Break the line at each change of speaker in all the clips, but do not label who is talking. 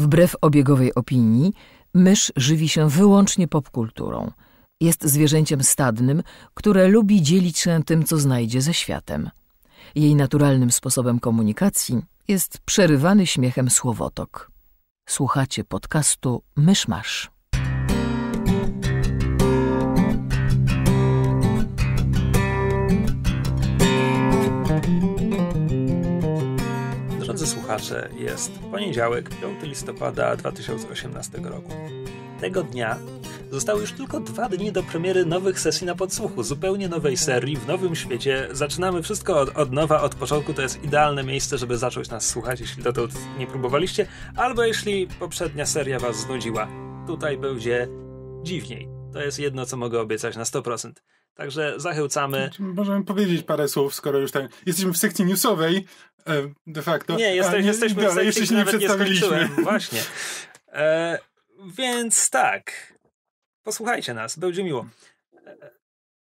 Wbrew obiegowej opinii, mysz żywi się wyłącznie popkulturą. Jest zwierzęciem stadnym, które lubi dzielić się tym, co znajdzie ze światem. Jej naturalnym sposobem komunikacji jest przerywany śmiechem słowotok. Słuchacie podcastu Mysz Masz. Drodzy słuchacze, jest poniedziałek, 5 listopada 2018 roku. Tego dnia zostały już tylko dwa dni do premiery nowych sesji na podsłuchu, zupełnie nowej serii, w nowym świecie. Zaczynamy wszystko od, od nowa, od początku. To jest idealne miejsce, żeby zacząć nas słuchać, jeśli dotąd nie próbowaliście, albo jeśli poprzednia seria was znudziła. Tutaj będzie dziwniej. To jest jedno, co mogę obiecać na 100%. Także zachęcamy.
Możemy powiedzieć parę słów, skoro już tam jesteśmy w sekcji newsowej, E, de facto. Nie, jeste, nie jesteśmy w jeszcze się nie przedstawiliśmy. Nie
Właśnie. E, więc tak. Posłuchajcie nas, będzie miło. E,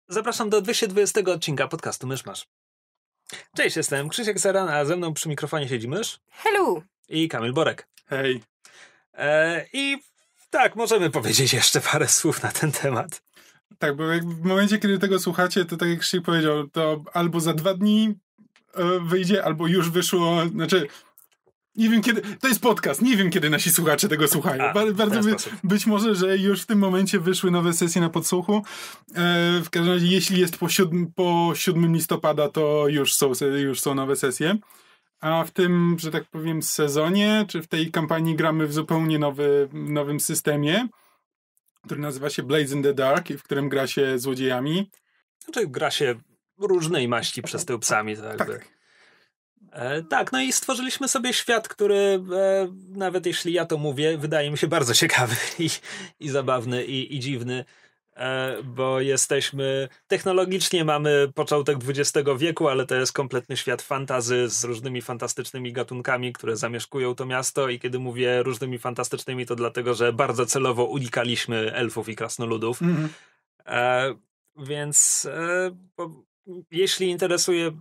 zapraszam do 220 odcinka podcastu Mysz Masz. Cześć, jestem Krzysiek Seran, a ze mną przy mikrofonie siedzi Mysz. Hello! I Kamil Borek. Hej.
E, I tak, możemy powiedzieć jeszcze parę słów na ten temat. Tak, bo w momencie, kiedy tego słuchacie, to tak jak Krzysiek powiedział, to albo za dwa dni E, wyjdzie, albo już wyszło, znaczy nie wiem kiedy, to jest podcast, nie wiem kiedy nasi słuchacze tego słuchają. A, bardzo by, być może, że już w tym momencie wyszły nowe sesje na podsłuchu. E, w każdym razie, jeśli jest po 7, po 7 listopada, to już są, już są nowe sesje. A w tym, że tak powiem, sezonie, czy w tej kampanii gramy w zupełnie nowy, nowym systemie, który nazywa się Blades in the Dark, w którym gra się złodziejami. Znaczy gra się różnej maści przez Tak, jakby.
tak. Tak. E, tak, no i stworzyliśmy sobie świat, który e, nawet jeśli ja to mówię, wydaje mi się bardzo ciekawy i, i zabawny i, i dziwny, e, bo jesteśmy, technologicznie mamy początek XX wieku, ale to jest kompletny świat fantazy z różnymi fantastycznymi gatunkami, które zamieszkują to miasto i kiedy mówię różnymi fantastycznymi, to dlatego, że bardzo celowo unikaliśmy elfów i krasnoludów. Mm -hmm. Więc e, jeśli interesuje,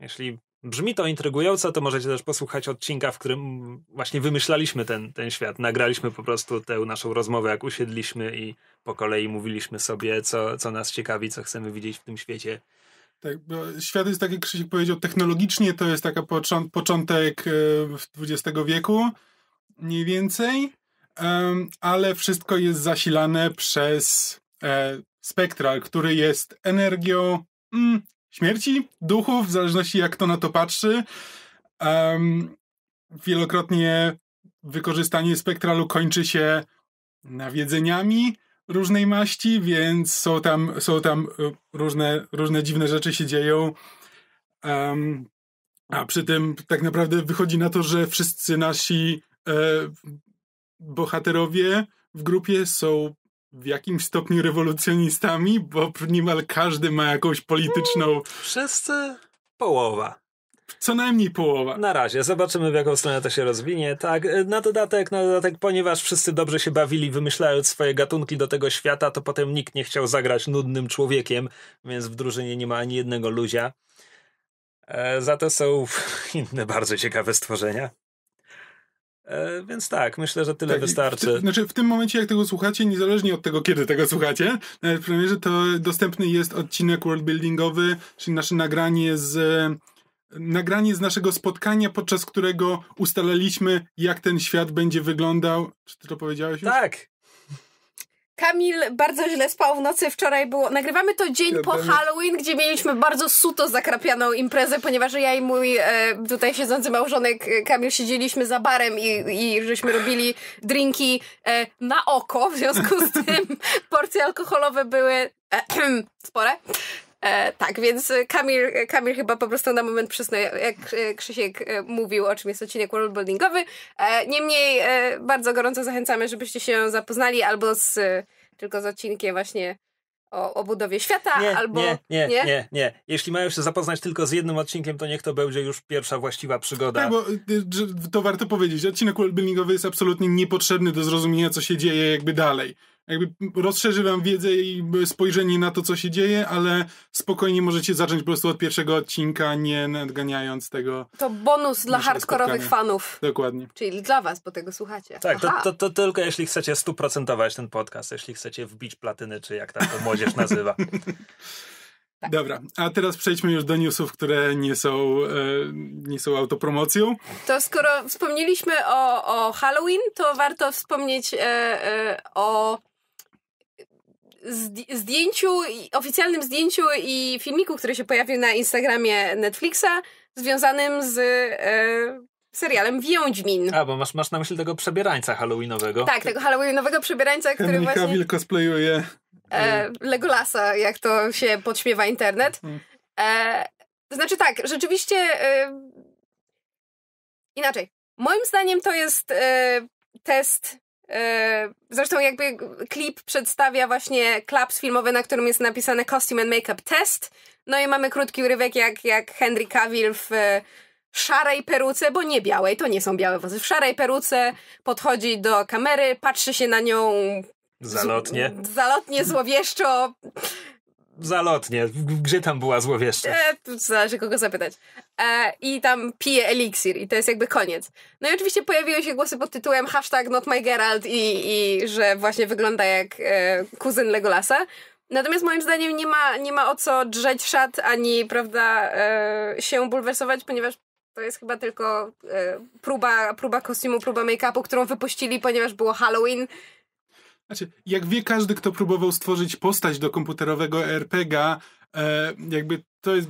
jeśli brzmi to intrygująco, to możecie też posłuchać odcinka, w którym właśnie wymyślaliśmy ten, ten świat. Nagraliśmy po prostu tę naszą rozmowę, jak usiedliśmy i po kolei mówiliśmy sobie, co, co nas ciekawi, co chcemy widzieć w tym świecie.
Tak, bo świat jest, tak jak Krzysiek powiedział, technologicznie to jest taka począ początek XX e, wieku, mniej więcej, ale wszystko jest zasilane przez e, spektral, który jest energią, mm, śmierci, duchów, w zależności jak to na to patrzy. Um, wielokrotnie wykorzystanie spektralu kończy się nawiedzeniami różnej maści, więc są tam, są tam y, różne, różne dziwne rzeczy się dzieją. Um, a przy tym tak naprawdę wychodzi na to, że wszyscy nasi e, bohaterowie w grupie są w jakimś stopniu rewolucjonistami, bo niemal każdy ma jakąś polityczną. Mm, wszyscy połowa.
Co najmniej połowa. Na razie, zobaczymy w jaką stronę to się rozwinie. Tak, na dodatek, na dodatek, ponieważ wszyscy dobrze się bawili, wymyślając swoje gatunki do tego świata, to potem nikt nie chciał zagrać nudnym człowiekiem, więc w drużynie nie ma ani jednego luzia. E, za to są inne bardzo ciekawe stworzenia. E, więc tak, myślę, że tyle tak, wystarczy. W ty,
znaczy w tym momencie, jak tego słuchacie, niezależnie od tego, kiedy tego słuchacie, e, w premierze to dostępny jest odcinek worldbuildingowy, czyli nasze nagranie z nagranie z naszego spotkania, podczas którego ustalaliśmy, jak ten świat będzie wyglądał. Czy ty to powiedziałeś? Już? Tak,
Kamil bardzo źle spał w nocy. Wczoraj było. Nagrywamy to dzień po Halloween, gdzie mieliśmy bardzo suto zakrapianą imprezę, ponieważ ja i mój e, tutaj siedzący małżonek e, Kamil siedzieliśmy za barem i, i żeśmy robili drinki e, na oko. W związku z tym porcje alkoholowe były e, spore. E, tak, więc Kamil, Kamil chyba po prostu na moment przysnął, jak e, Krzysiek e, mówił, o czym jest odcinek worldbuildingowy. E, niemniej e, bardzo gorąco zachęcamy, żebyście się zapoznali albo z tylko z odcinkiem właśnie o, o budowie świata nie, albo... Nie, nie, nie, nie,
nie. Jeśli mają się zapoznać tylko z jednym odcinkiem, to niech to będzie już pierwsza właściwa przygoda. Tak, bo y,
y, to warto powiedzieć. Odcinek worldbuildingowy jest absolutnie niepotrzebny do zrozumienia, co się dzieje jakby dalej jakby rozszerzy wam wiedzę i spojrzenie na to, co się dzieje, ale spokojnie możecie zacząć po prostu od pierwszego odcinka, nie nadganiając tego.
To bonus dla hardkorowych fanów. Dokładnie. Czyli dla was, bo tego słuchacie.
Tak, to, to, to, tylko jeśli chcecie stuprocentować ten podcast, jeśli chcecie wbić platyny, czy jak tam to młodzież
nazywa. tak. Dobra, a teraz przejdźmy już do newsów, które nie są, e, nie są autopromocją.
To skoro wspomnieliśmy o, o Halloween, to warto wspomnieć e, e, o zdjęciu, oficjalnym zdjęciu i filmiku, który się pojawił na Instagramie Netflixa, związanym z e, serialem Wiedźmin. A,
bo masz, masz na myśli tego przebierańca halloweenowego. Tak,
tego halloweenowego przebierańca, który Henryka właśnie... Wilko
splejuje. E,
Legolasa, jak to się podśmiewa internet. Mm. E, to znaczy tak, rzeczywiście... E, inaczej. Moim zdaniem to jest e, test E, zresztą jakby klip przedstawia właśnie klaps filmowy, na którym jest napisane Costume and Makeup Test. No i mamy krótki urywek jak, jak Henry Cavill w e, szarej peruce, bo nie białej, to nie są białe włosy, w szarej peruce podchodzi do kamery, patrzy się na nią
zalotnie,
z, zalotnie złowieszczo
zalotnie. W grze tam była złowieszcza. E,
zależy kogo zapytać. E, I tam pije eliksir i to jest jakby koniec. No i oczywiście pojawiły się głosy pod tytułem hashtag not my Geralt i, i że właśnie wygląda jak e, kuzyn Legolasa. Natomiast moim zdaniem nie ma, nie ma o co drzeć szat ani, prawda, e, się bulwersować, ponieważ to jest chyba tylko e, próba, próba kostiumu, próba make-upu, którą wypuścili, ponieważ było Halloween
znaczy, jak wie każdy, kto próbował stworzyć postać do komputerowego RPG, e, jakby to jest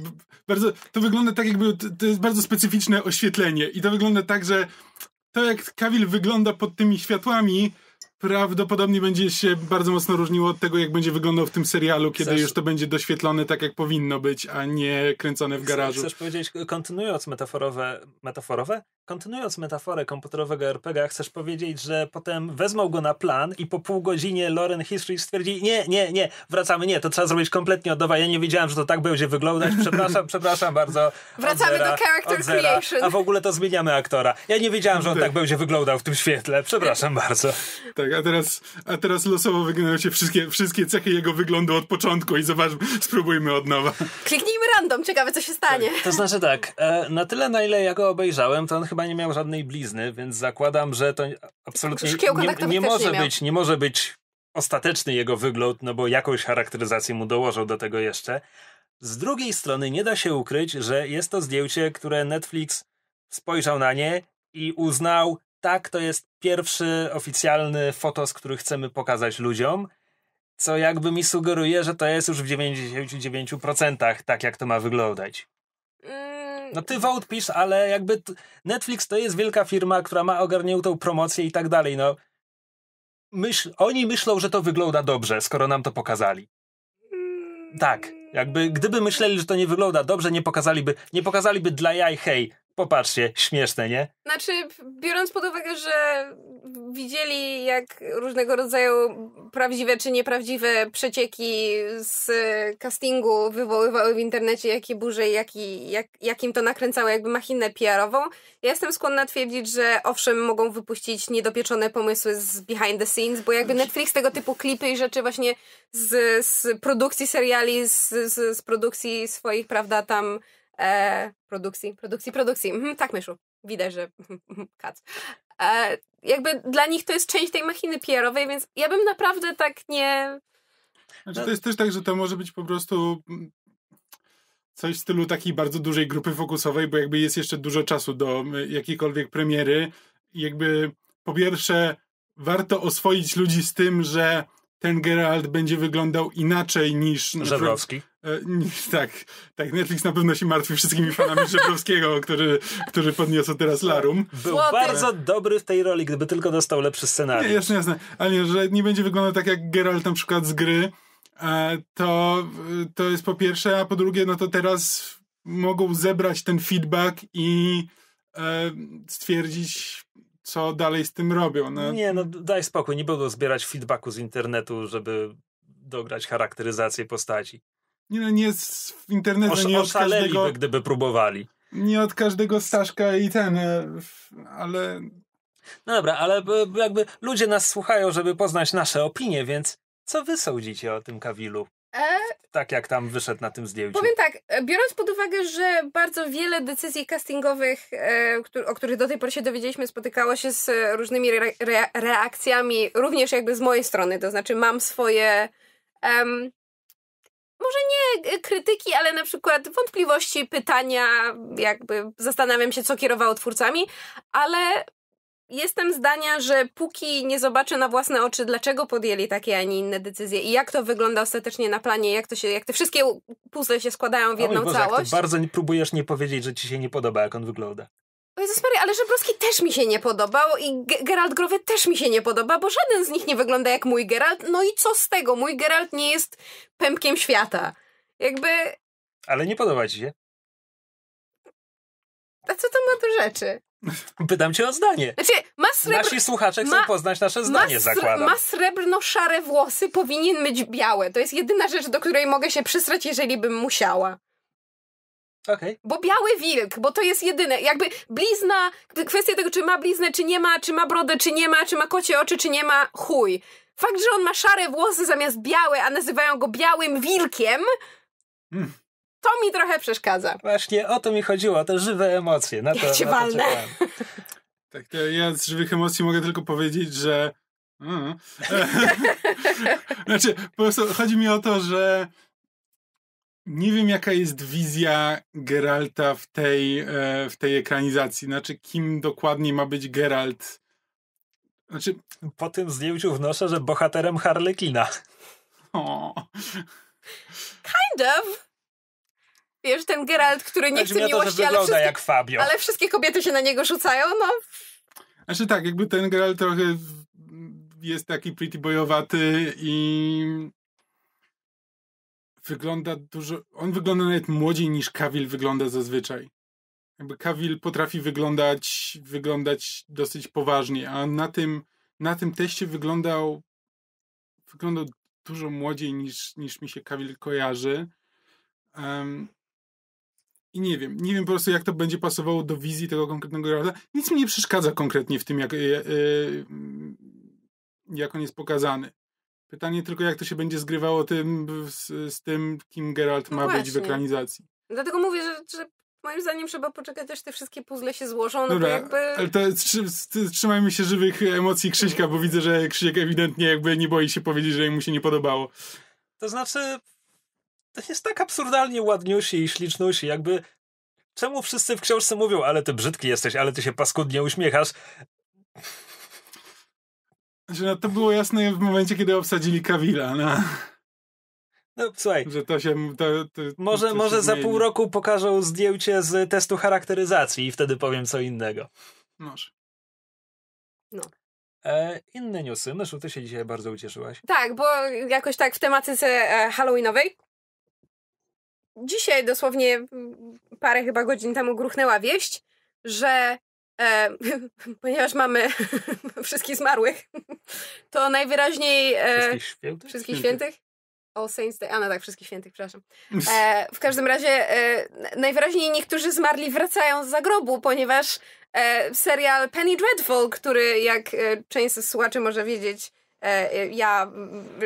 bardzo, to wygląda tak jakby, to jest bardzo specyficzne oświetlenie i to wygląda tak, że to jak Kawil wygląda pod tymi światłami, prawdopodobnie będzie się bardzo mocno różniło od tego, jak będzie wyglądał w tym serialu, kiedy chcesz... już to będzie doświetlone tak, jak powinno być, a nie kręcone w garażu. Chcesz
powiedzieć, kontynuując metaforowe, metaforowe? Kontynuując metaforę komputerowego RPG, chcesz powiedzieć, że potem wezmą go na plan i po pół godzinie Loren History stwierdzi, nie, nie, nie, wracamy, nie, to trzeba zrobić kompletnie od nowa, ja nie wiedziałem, że to tak będzie wyglądać, przepraszam, przepraszam bardzo. Wracamy zera, do character creation. A w ogóle to zmieniamy aktora. Ja nie wiedziałem, że on tak, tak będzie wyglądał w tym świetle,
przepraszam bardzo. Tak, tak, a teraz, a teraz losowo się wszystkie, wszystkie cechy jego wyglądu od początku i zobaczmy, spróbujmy od nowa.
Kliknijmy random, ciekawe co się stanie. Tak. To
znaczy tak,
e, na tyle na ile ja go obejrzałem, to on chyba nie miał żadnej blizny, więc zakładam, że to absolutnie nie, nie może być, nie może być ostateczny jego wygląd, no bo jakąś charakteryzację mu dołożą do tego jeszcze. Z drugiej strony nie da się ukryć, że jest to zdjęcie, które Netflix spojrzał na nie i uznał, tak, to jest pierwszy oficjalny fotos, który chcemy pokazać ludziom, co jakby mi sugeruje, że to jest już w 99% tak, jak to ma wyglądać. Mm. No ty Wout pisz, ale jakby Netflix to jest wielka firma, która ma ogarniętą promocję i tak dalej, no. Myśl, oni myślą, że to wygląda dobrze, skoro nam to pokazali. Tak, jakby gdyby myśleli, że to nie wygląda dobrze, nie pokazaliby, nie pokazaliby dla jaj, hej, Popatrzcie, śmieszne, nie?
Znaczy, biorąc pod uwagę, że widzieli, jak różnego rodzaju prawdziwe czy nieprawdziwe przecieki z castingu wywoływały w internecie, jakie burze i jaki, jak, jakim to nakręcało jakby machinę PR-ową, ja jestem skłonna twierdzić, że owszem, mogą wypuścić niedopieczone pomysły z behind the scenes, bo jakby Netflix tego typu klipy i rzeczy właśnie z, z produkcji seriali, z, z, z produkcji swoich, prawda, tam E, produkcji, produkcji, produkcji. Mhm, tak, Myszu, widać, że kac. E, jakby dla nich to jest część tej machiny PR-owej, więc ja bym naprawdę tak nie...
Znaczy, to jest też tak, że to może być po prostu mm, coś w stylu takiej bardzo dużej grupy fokusowej, bo jakby jest jeszcze dużo czasu do jakiejkolwiek premiery. Jakby po pierwsze warto oswoić ludzi z tym, że ten Geralt będzie wyglądał inaczej niż... Żebrowski. E, tak, tak, Netflix na pewno się martwi wszystkimi fanami Żebrowskiego, którzy, który podniosą teraz Larum. Był Złoty. bardzo
dobry w tej roli, gdyby tylko dostał lepszy scenariusz. Nie, jasne,
jasne. Ale nie, że nie będzie wyglądał tak jak Geralt na przykład z gry, e, to, e, to jest po pierwsze, a po drugie, no to teraz mogą zebrać ten feedback i stwierdzić, co dalej z tym robią. No. Nie, no
daj spokój, nie będą zbierać feedbacku z internetu, żeby dograć charakteryzację postaci.
Nie, no, nie z, w internecie Osz, nie od każdego,
gdyby próbowali.
Nie od każdego Staszka i ten, e, ale...
No dobra, ale jakby ludzie nas słuchają, żeby poznać nasze opinie, więc co wy sądzicie o tym kawilu? E... Tak jak tam wyszedł na tym zdjęciu. Powiem
tak, e, biorąc pod uwagę, że bardzo wiele decyzji castingowych, e, o których do tej pory się dowiedzieliśmy, spotykało się z różnymi re reakcjami, również jakby z mojej strony, to znaczy mam swoje może nie e, krytyki, ale na przykład wątpliwości, pytania, jakby zastanawiam się, co kierowało twórcami, ale jestem zdania, że póki nie zobaczę na własne oczy, dlaczego podjęli takie, a nie inne decyzje i jak to wygląda ostatecznie na planie, jak to się, jak te wszystkie puzzle się składają w jedną Boże, całość. bardzo
próbujesz nie powiedzieć, że ci się nie podoba, jak on wygląda.
Ale Jezus Maria, ale Żebrowski też mi się nie podobał i G Geralt Growy też mi się nie podoba, bo żaden z nich nie wygląda jak mój Geralt. No i co z tego? Mój Geralt nie jest pępkiem świata. Jakby...
Ale nie podoba ci się?
A co to ma do rzeczy?
Pytam cię o zdanie.
Znaczy, ma srebr... Nasi słuchacze chcą ma... poznać
nasze zdanie, ma zakładam. Ma
srebrno-szare włosy, powinien mieć białe. To jest jedyna rzecz, do której mogę się przysrać, jeżeli bym musiała. Okay. Bo biały wilk, bo to jest jedyne. Jakby blizna, kwestia tego, czy ma bliznę, czy nie ma, czy ma brodę, czy nie ma, czy ma kocie oczy, czy nie ma, chuj. Fakt, że on ma szare włosy zamiast białe, a nazywają go białym wilkiem, mm. to mi trochę przeszkadza.
Właśnie o to mi chodziło, te
żywe emocje. Na to, ja cię na To tak, to ja z żywych emocji mogę tylko powiedzieć, że... Mm. znaczy, po prostu chodzi mi o to, że nie wiem, jaka jest wizja Geralta w tej, e, w tej ekranizacji. Znaczy, kim dokładnie ma być Geralt? Znaczy... Po tym zdjęciu wnoszę, że bohaterem Harlekina. O.
Kind of. Wiesz, ten Geralt, który nie znaczy, chce miłości, to, ale wszystkie, jak
Fabio. ale
wszystkie kobiety się na niego rzucają, no.
Znaczy tak, jakby ten Geralt trochę jest taki pretty boyowaty i wygląda dużo. On wygląda nawet młodziej niż Kawil wygląda zazwyczaj. Jakby Kawil potrafi wyglądać, wyglądać dosyć poważnie, a na tym, na tym teście wyglądał, wyglądał dużo młodziej niż, niż mi się Kawil kojarzy. Um, i nie wiem, nie wiem po prostu jak to będzie pasowało do wizji tego konkretnego gracza. Nic mi nie przeszkadza konkretnie w tym, jak, e, e, jak on jest pokazany. Pytanie tylko, jak to się będzie zgrywało tym, z, z tym, kim Geralt no ma być w ekranizacji.
Dlatego mówię, że, że moim zdaniem trzeba poczekać, aż te wszystkie puzzle się złożą. No Dobra, jakby...
ale to trzymajmy się żywych emocji Krzyśka, bo widzę, że Krzysiek ewidentnie jakby nie boi się powiedzieć, że mu się nie podobało.
To znaczy, to jest tak absurdalnie ładniusi i śliczniusi, jakby czemu wszyscy w książce mówią, ale ty brzydki jesteś, ale ty się paskudnie uśmiechasz.
Znaczy, no, to było jasne w momencie, kiedy obsadzili Kawila. No. No słuchaj. Że to się. To, to, może to może za pół
roku pokażą zdjęcie z testu charakteryzacji i wtedy powiem co innego.
Może. No.
E, inne newsy. Myszu, ty się dzisiaj bardzo ucieszyłaś.
Tak, bo jakoś tak w tematyce e, halloweenowej. Dzisiaj dosłownie mm, parę chyba godzin temu gruchnęła wieść, że e, ponieważ mamy wszystkich zmarłych, to najwyraźniej... E, wszystkich
świętych? Wszystkich świętych?
All Saints Day. A no tak, wszystkich świętych, przepraszam. E, w każdym razie e, najwyraźniej niektórzy zmarli wracają z zagrobu, ponieważ e, serial Penny Dreadful, który jak e, część słuchaczy może wiedzieć, E, e, ja,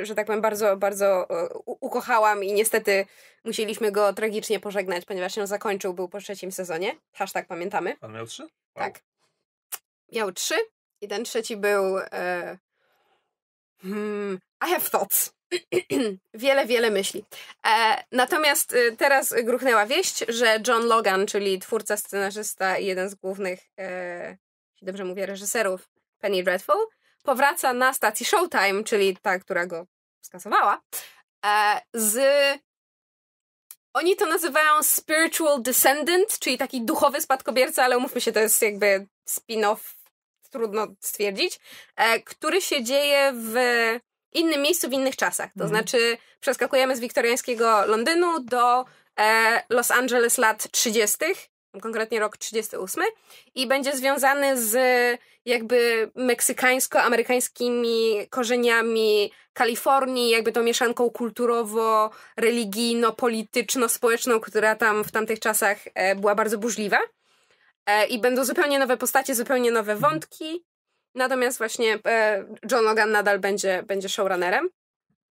że tak powiem, bardzo, bardzo e, ukochałam i niestety musieliśmy go tragicznie pożegnać, ponieważ się zakończył, był po trzecim sezonie. Hashtag pamiętamy. Pan miał trzy? Wow. Tak. Miał trzy i ten trzeci był hmm, I have thoughts. wiele, wiele myśli. E, natomiast teraz gruchnęła wieść, że John Logan, czyli twórca, scenarzysta i jeden z głównych, e, dobrze mówię, reżyserów Penny Dreadful, powraca na stacji Showtime, czyli ta, która go skasowała, e, z. Oni to nazywają Spiritual Descendant, czyli taki duchowy spadkobierca, ale umówmy się, to jest jakby spin-off, trudno stwierdzić, e, który się dzieje w innym miejscu, w innych czasach. To mm. znaczy, przeskakujemy z wiktoriańskiego Londynu do e, Los Angeles lat 30 konkretnie rok 38 i będzie związany z jakby meksykańsko-amerykańskimi korzeniami Kalifornii, jakby tą mieszanką kulturowo, religijno, polityczno, społeczną, która tam w tamtych czasach e, była bardzo burzliwa. E, I będą zupełnie nowe postacie, zupełnie nowe mhm. wątki. Natomiast właśnie e, John Logan nadal będzie, będzie showrunnerem.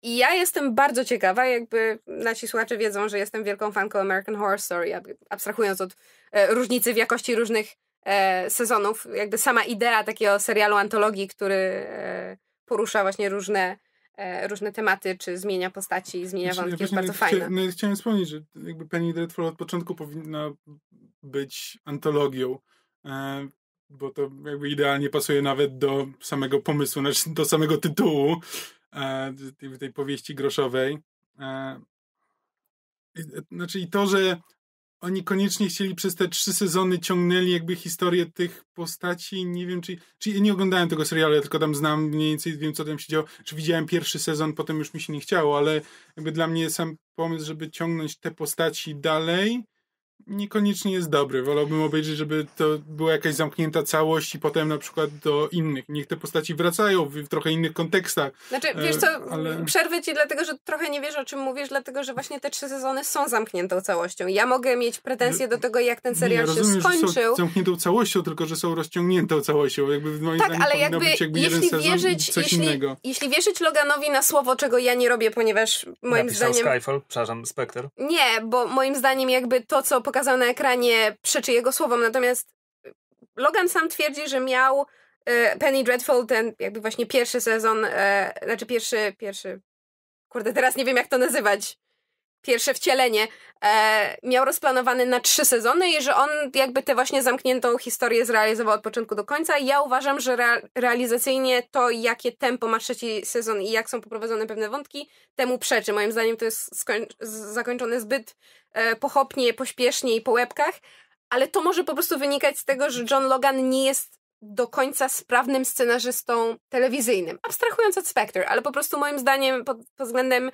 I ja jestem bardzo ciekawa, jakby nasi słuchacze wiedzą, że jestem wielką fanką American Horror Story, abstrahując od e, różnicy w jakości różnych e, sezonów, jakby sama idea takiego serialu antologii, który e, porusza właśnie różne e, różne tematy, czy zmienia postaci, zmienia wątki, ja jest bardzo chcia, No,
ja chciałem wspomnieć, że jakby Penny Dreadful od początku powinna być antologią, e, bo to jakby idealnie pasuje nawet do samego pomysłu, znaczy do samego tytułu, E, tej, tej powieści groszowej. E, e, znaczy i to, że oni koniecznie chcieli przez te trzy sezony ciągnęli jakby historię tych postaci, nie wiem czy, czy nie oglądałem tego serialu, ja tylko tam znam mniej więcej, wiem co tam się działo, czy widziałem pierwszy sezon, potem już mi się nie chciało, ale jakby dla mnie sam pomysł, żeby ciągnąć te postaci dalej, niekoniecznie jest dobry. Wolałbym obejrzeć, żeby to była jakaś zamknięta całość i potem na przykład do innych. Niech te postaci wracają w trochę innych kontekstach. Znaczy, e, wiesz co, ale...
przerwę ci dlatego, że trochę nie wiesz o czym mówisz, dlatego, że właśnie te trzy sezony są zamkniętą całością. Ja mogę mieć pretensje do tego, jak ten serial nie, się rozumiem, skończył. Nie, są
zamkniętą całością, tylko że są rozciągniętą całością. Jakby w moim tak, ale jakby, jakby jeśli wierzyć, jeśli, innego.
jeśli wierzyć Loganowi na słowo, czego ja nie robię, ponieważ moim Napisał zdaniem...
Skyfall, przepraszam, Spectre.
Nie, bo moim zdaniem jakby to, co pokazał pokazał na ekranie, przeczy jego słowom. Natomiast y, Logan sam twierdzi, że miał y, Penny Dreadful, ten jakby właśnie pierwszy sezon, e, znaczy pierwszy, pierwszy, kurde, teraz nie wiem jak to nazywać pierwsze wcielenie e, miał rozplanowany na trzy sezony i że on jakby tę właśnie zamkniętą historię zrealizował od początku do końca. Ja uważam, że re, realizacyjnie to, jakie tempo ma trzeci sezon i jak są poprowadzone pewne wątki, temu przeczy. Moim zdaniem to jest zakończone zbyt e, pochopnie, pośpiesznie i po łebkach, ale to może po prostu wynikać z tego, że John Logan nie jest do końca sprawnym scenarzystą telewizyjnym. Abstrahując od Spectre, ale po prostu moim zdaniem pod, pod względem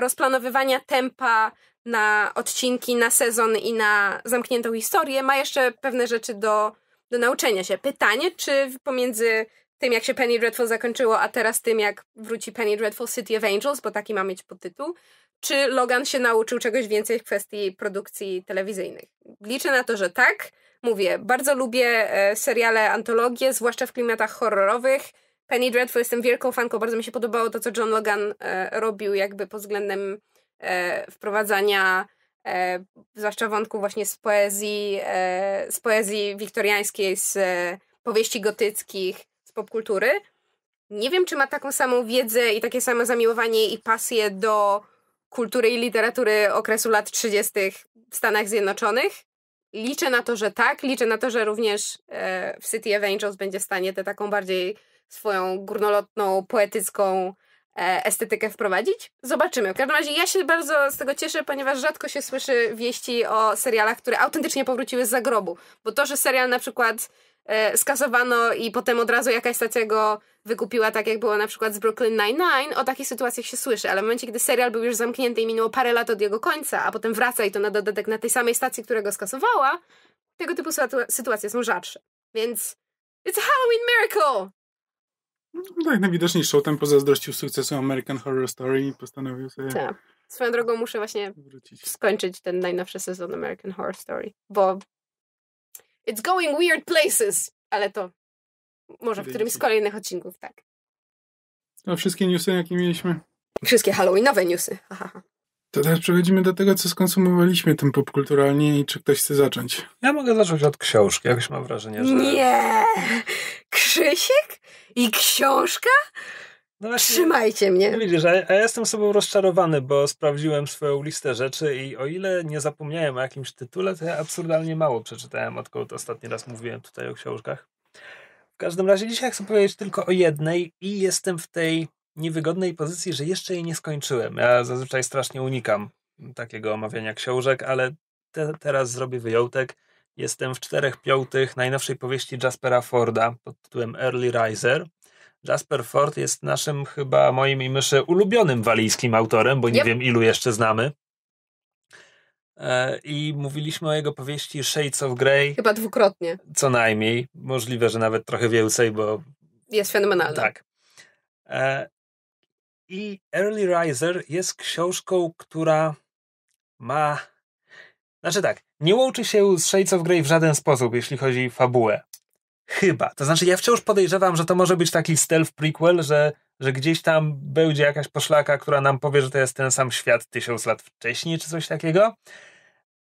rozplanowywania tempa na odcinki, na sezon i na zamkniętą historię, ma jeszcze pewne rzeczy do, do nauczenia się. Pytanie, czy pomiędzy tym, jak się Penny Dreadful zakończyło, a teraz tym, jak wróci Penny Dreadful City of Angels, bo taki ma mieć podtytuł, czy Logan się nauczył czegoś więcej w kwestii produkcji telewizyjnych. Liczę na to, że tak. Mówię, bardzo lubię e, seriale antologie, zwłaszcza w klimatach horrorowych. Penny Dreadful jestem wielką fanką, bardzo mi się podobało to, co John Logan e, robił jakby pod względem e, wprowadzania e, zwłaszcza wątku właśnie z poezji, e, z poezji wiktoriańskiej, z e, powieści gotyckich, z popkultury. Nie wiem, czy ma taką samą wiedzę i takie samo zamiłowanie i pasję do kultury i literatury okresu lat 30. w Stanach Zjednoczonych. Liczę na to, że tak. Liczę na to, że również e, w City of Angels będzie w stanie tę taką bardziej swoją górnolotną, poetycką e, estetykę wprowadzić. Zobaczymy. W każdym razie ja się bardzo z tego cieszę, ponieważ rzadko się słyszy wieści o serialach, które autentycznie powróciły z zagrobu. Bo to, że serial na przykład e, skasowano i potem od razu jakaś stacja go wykupiła, tak jak było na przykład z Brooklyn Nine-Nine, o takich sytuacjach się słyszy, ale w momencie, gdy serial był już zamknięty i minęło parę lat od jego końca, a potem wraca i to na dodatek na tej samej stacji, która go skasowała, tego typu sytuacje są rzadsze. Więc it's a Halloween miracle! No
tak, najwidoczniej Showtime pozazdrościł sukcesu American Horror Story i postanowił sobie... Tak.
Swoją drogą muszę właśnie wrócić. skończyć ten najnowszy sezon American Horror Story, bo it's going weird places, ale to może w którymś z kolejnych odcinków, tak.
A wszystkie newsy, jakie mieliśmy? Wszystkie Halloweenowe newsy. Aha. To teraz przechodzimy do tego, co skonsumowaliśmy tym popkulturalnie i czy ktoś chce zacząć. Ja mogę zacząć od książki, jakoś mam wrażenie, że...
Nie! Krzysiek? I książka? No właśnie, Trzymajcie mnie. No widzisz, a ja jestem sobą rozczarowany, bo sprawdziłem swoją listę rzeczy i o ile nie zapomniałem o jakimś tytule, to ja absurdalnie mało przeczytałem, odkąd ostatni raz mówiłem tutaj o książkach. W każdym razie dzisiaj chcę powiedzieć tylko o jednej i jestem w tej niewygodnej pozycji, że jeszcze jej nie skończyłem. Ja zazwyczaj strasznie unikam takiego omawiania książek, ale te, teraz zrobię wyjątek. Jestem w czterech piątych najnowszej powieści Jaspera Forda pod tytułem Early Riser. Jasper Ford jest naszym chyba moim i myszy ulubionym walijskim autorem, bo nie yep. wiem ilu jeszcze znamy. E, I mówiliśmy o jego powieści Shades of Grey.
Chyba dwukrotnie.
Co najmniej. Możliwe, że nawet trochę więcej, bo. Jest fenomenalny. Tak. E, i Early Riser jest książką, która ma. Znaczy tak, nie łączy się z Shades of Grey w żaden sposób, jeśli chodzi o fabułę. Chyba. To znaczy, ja wciąż podejrzewam, że to może być taki stealth prequel, że, że gdzieś tam będzie jakaś poszlaka, która nam powie, że to jest ten sam świat tysiąc lat wcześniej, czy coś takiego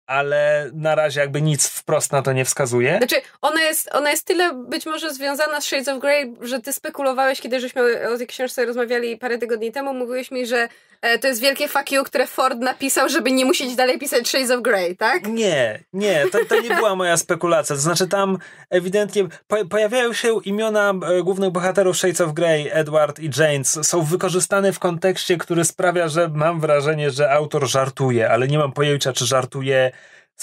ale na razie jakby nic wprost na to nie wskazuje. Znaczy,
ona jest, ona jest tyle być może związana z Shades of Grey, że ty spekulowałeś, kiedy żeśmy o tej książce rozmawiali parę tygodni temu, mówiłeś mi, że e, to jest wielkie fuck you, które Ford napisał, żeby nie musieć dalej pisać Shades of Grey, tak?
Nie, nie, to, to nie była moja spekulacja. To znaczy tam ewidentnie po, pojawiają się imiona e, głównych bohaterów Shades of Grey, Edward i James, są wykorzystane w kontekście, który sprawia, że mam wrażenie, że autor żartuje, ale nie mam pojęcia, czy żartuje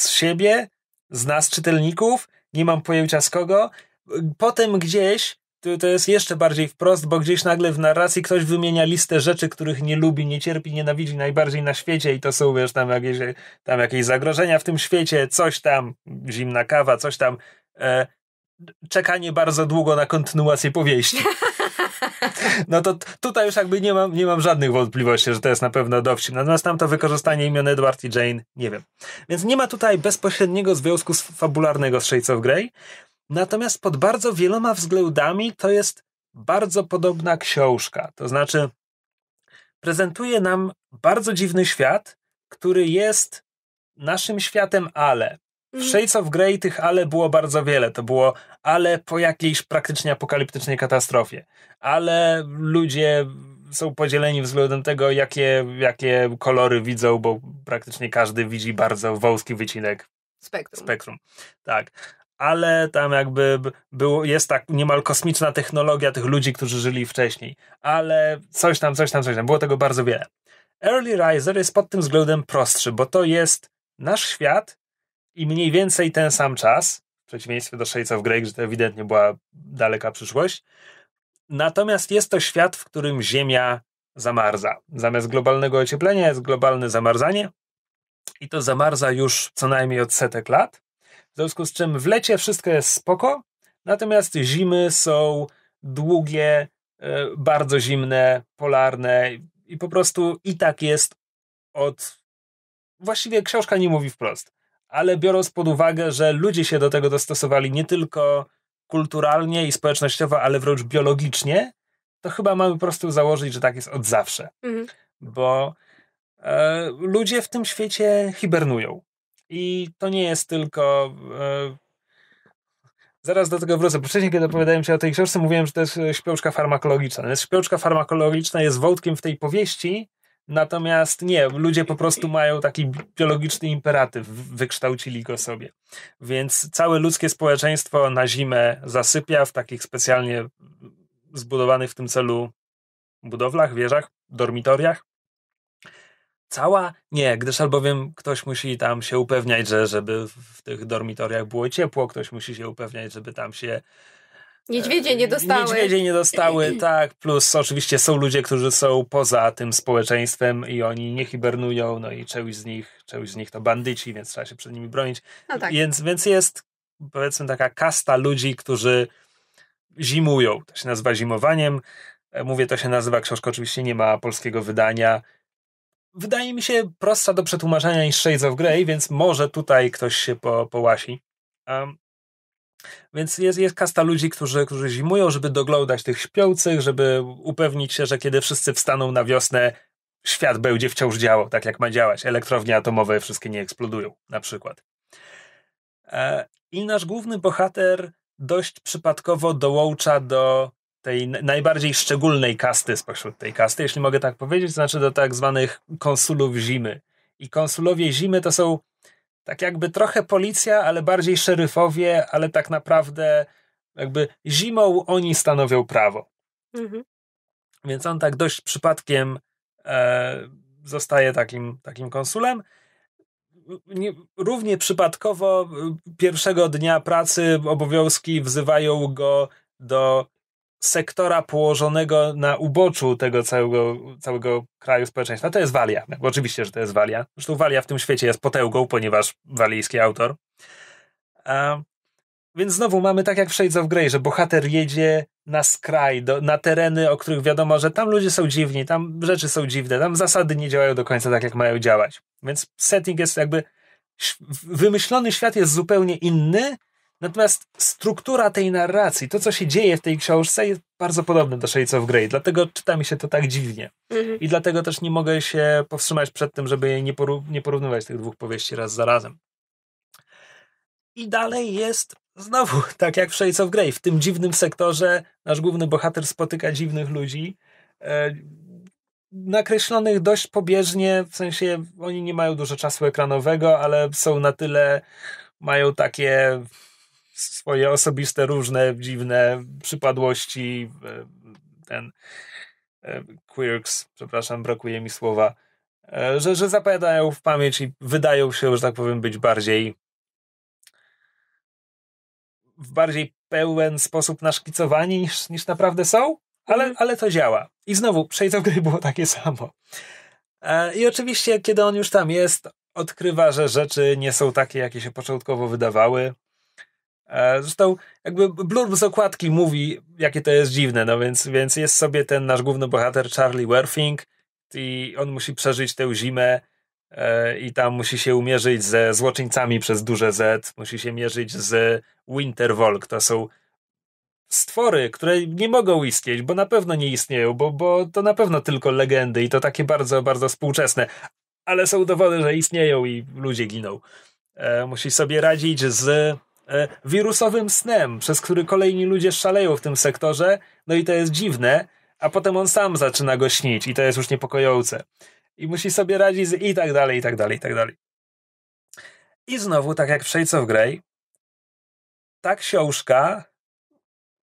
z siebie, z nas czytelników, nie mam pojęcia z kogo. Potem gdzieś, to, to jest jeszcze bardziej wprost, bo gdzieś nagle w narracji ktoś wymienia listę rzeczy, których nie lubi, nie cierpi, nienawidzi najbardziej na świecie i to są, wiesz, tam jakieś, tam jakieś zagrożenia w tym świecie, coś tam, zimna kawa, coś tam. E, czekanie bardzo długo na kontynuację powieści. No to tutaj już jakby nie mam, nie mam żadnych wątpliwości, że to jest na pewno dowcip. Natomiast tam to wykorzystanie imion Edward i Jane, nie wiem. Więc nie ma tutaj bezpośredniego związku fabularnego z Shades of Grey. Natomiast pod bardzo wieloma względami to jest bardzo podobna książka. To znaczy, prezentuje nam bardzo dziwny świat, który jest naszym światem, ale w mhm. Shades of Grey tych ale było bardzo wiele. To było ale po jakiejś praktycznie apokaliptycznej katastrofie. Ale ludzie są podzieleni względem tego, jakie, jakie kolory widzą, bo praktycznie każdy widzi bardzo wąski wycinek spektrum. spektrum. Tak. Ale tam jakby było, jest tak niemal kosmiczna technologia tych ludzi, którzy żyli wcześniej. Ale coś tam, coś tam, coś tam. Było tego bardzo wiele. Early Riser jest pod tym względem prostszy, bo to jest nasz świat, i mniej więcej ten sam czas, w przeciwieństwie do Shades of Grey, że to ewidentnie była daleka przyszłość. Natomiast jest to świat, w którym Ziemia zamarza. Zamiast globalnego ocieplenia jest globalne zamarzanie i to zamarza już co najmniej od setek lat. W związku z czym w lecie wszystko jest spoko, natomiast zimy są długie, e, bardzo zimne, polarne i po prostu i tak jest od. Właściwie książka nie mówi wprost ale biorąc pod uwagę, że ludzie się do tego dostosowali nie tylko kulturalnie i społecznościowo, ale wręcz biologicznie, to chyba mamy po prostu założyć, że tak jest od zawsze. Mhm. Bo e, ludzie w tym świecie hibernują. I to nie jest tylko. E, zaraz do tego wrócę. Wcześniej, kiedy opowiadałem Ci o tej książce, mówiłem, że to jest śpiączka farmakologiczna. Natomiast śpiączka farmakologiczna jest wątkiem w tej powieści, Natomiast nie, ludzie po prostu mają taki biologiczny imperatyw, wykształcili go sobie. Więc całe ludzkie społeczeństwo na zimę zasypia w takich specjalnie zbudowanych w tym celu budowlach, wieżach, dormitoriach. Cała? Nie, gdyż albowiem ktoś musi tam się upewniać, że żeby w tych dormitoriach było ciepło, ktoś musi się upewniać, żeby tam się
Niedźwiedzie nie dostały. Niedźwiedzie nie
dostały, tak. Plus oczywiście są ludzie, którzy są poza tym społeczeństwem i oni nie hibernują, no i część z nich, część z nich to bandyci, więc trzeba się przed nimi bronić. No tak. więc, więc jest powiedzmy taka kasta ludzi, którzy zimują. To się nazywa zimowaniem. E, mówię, to się nazywa książka, oczywiście nie ma polskiego wydania. Wydaje mi się prostsza do przetłumaczenia niż Shades of Grey, więc może tutaj ktoś się po, połasi. Um, więc jest, jest kasta ludzi, którzy, którzy zimują, żeby doglądać tych śpiących, żeby upewnić się, że kiedy wszyscy wstaną na wiosnę, świat będzie wciąż działał tak, jak ma działać. Elektrownie atomowe wszystkie nie eksplodują, na przykład. E, I nasz główny bohater dość przypadkowo dołącza do tej najbardziej szczególnej kasty spośród tej kasty, jeśli mogę tak powiedzieć, to znaczy do tak zwanych konsulów zimy. I konsulowie zimy to są tak jakby trochę policja, ale bardziej szeryfowie, ale tak naprawdę jakby zimą oni stanowią prawo. Mhm. Więc on tak dość przypadkiem e, zostaje takim, takim konsulem. Równie przypadkowo e, pierwszego dnia pracy obowiązki wzywają go do sektora położonego na uboczu tego całego, całego kraju społeczeństwa. To jest Walia. Oczywiście, że to jest Walia. Zresztą Walia w tym świecie jest potęgą, ponieważ walijski autor. A, więc znowu mamy tak jak w Shades of Grey, że bohater jedzie na skraj, do, na tereny, o których wiadomo, że tam ludzie są dziwni, tam rzeczy są dziwne, tam zasady nie działają do końca tak, jak mają działać. Więc setting jest jakby... Wymyślony świat jest zupełnie inny Natomiast struktura tej narracji, to co się dzieje w tej książce, jest bardzo podobne do Shades of Grey, dlatego czyta mi się to tak dziwnie. Mhm. I dlatego też nie mogę się powstrzymać przed tym, żeby nie, nie porównywać tych dwóch powieści raz za razem. I dalej jest znowu tak jak w Shades of Grey. W tym dziwnym sektorze nasz główny bohater spotyka dziwnych ludzi. E, nakreślonych dość pobieżnie, w sensie oni nie mają dużo czasu ekranowego, ale są na tyle, mają takie swoje osobiste, różne, dziwne przypadłości. E, ten e, quirks, przepraszam, brakuje mi słowa, e, że, że zapadają w pamięć i wydają się, że tak powiem, być bardziej w bardziej pełen sposób naszkicowani niż, niż naprawdę są, ale, mhm. ale to działa. I znowu, w gry było takie samo. I oczywiście, kiedy on już tam jest, odkrywa, że rzeczy nie są takie, jakie się początkowo wydawały, E, Zresztą jakby blurb z okładki mówi, jakie to jest dziwne, no więc, więc jest sobie ten nasz główny bohater Charlie Werfing i on musi przeżyć tę zimę e, i tam musi się umierzyć ze złoczyńcami przez duże Z, musi się mierzyć z Winterwolk, to są stwory, które nie mogą istnieć, bo na pewno nie istnieją, bo, bo to na pewno tylko legendy i to takie bardzo, bardzo współczesne, ale są dowody, że istnieją i ludzie giną. E, musi sobie radzić z E, wirusowym snem, przez który kolejni ludzie szaleją w tym sektorze, no i to jest dziwne, a potem on sam zaczyna go śnić i to jest już niepokojące. I musi sobie radzić z i tak dalej, i tak dalej, i tak dalej. I znowu, tak jak w Shades of Grey, ta książka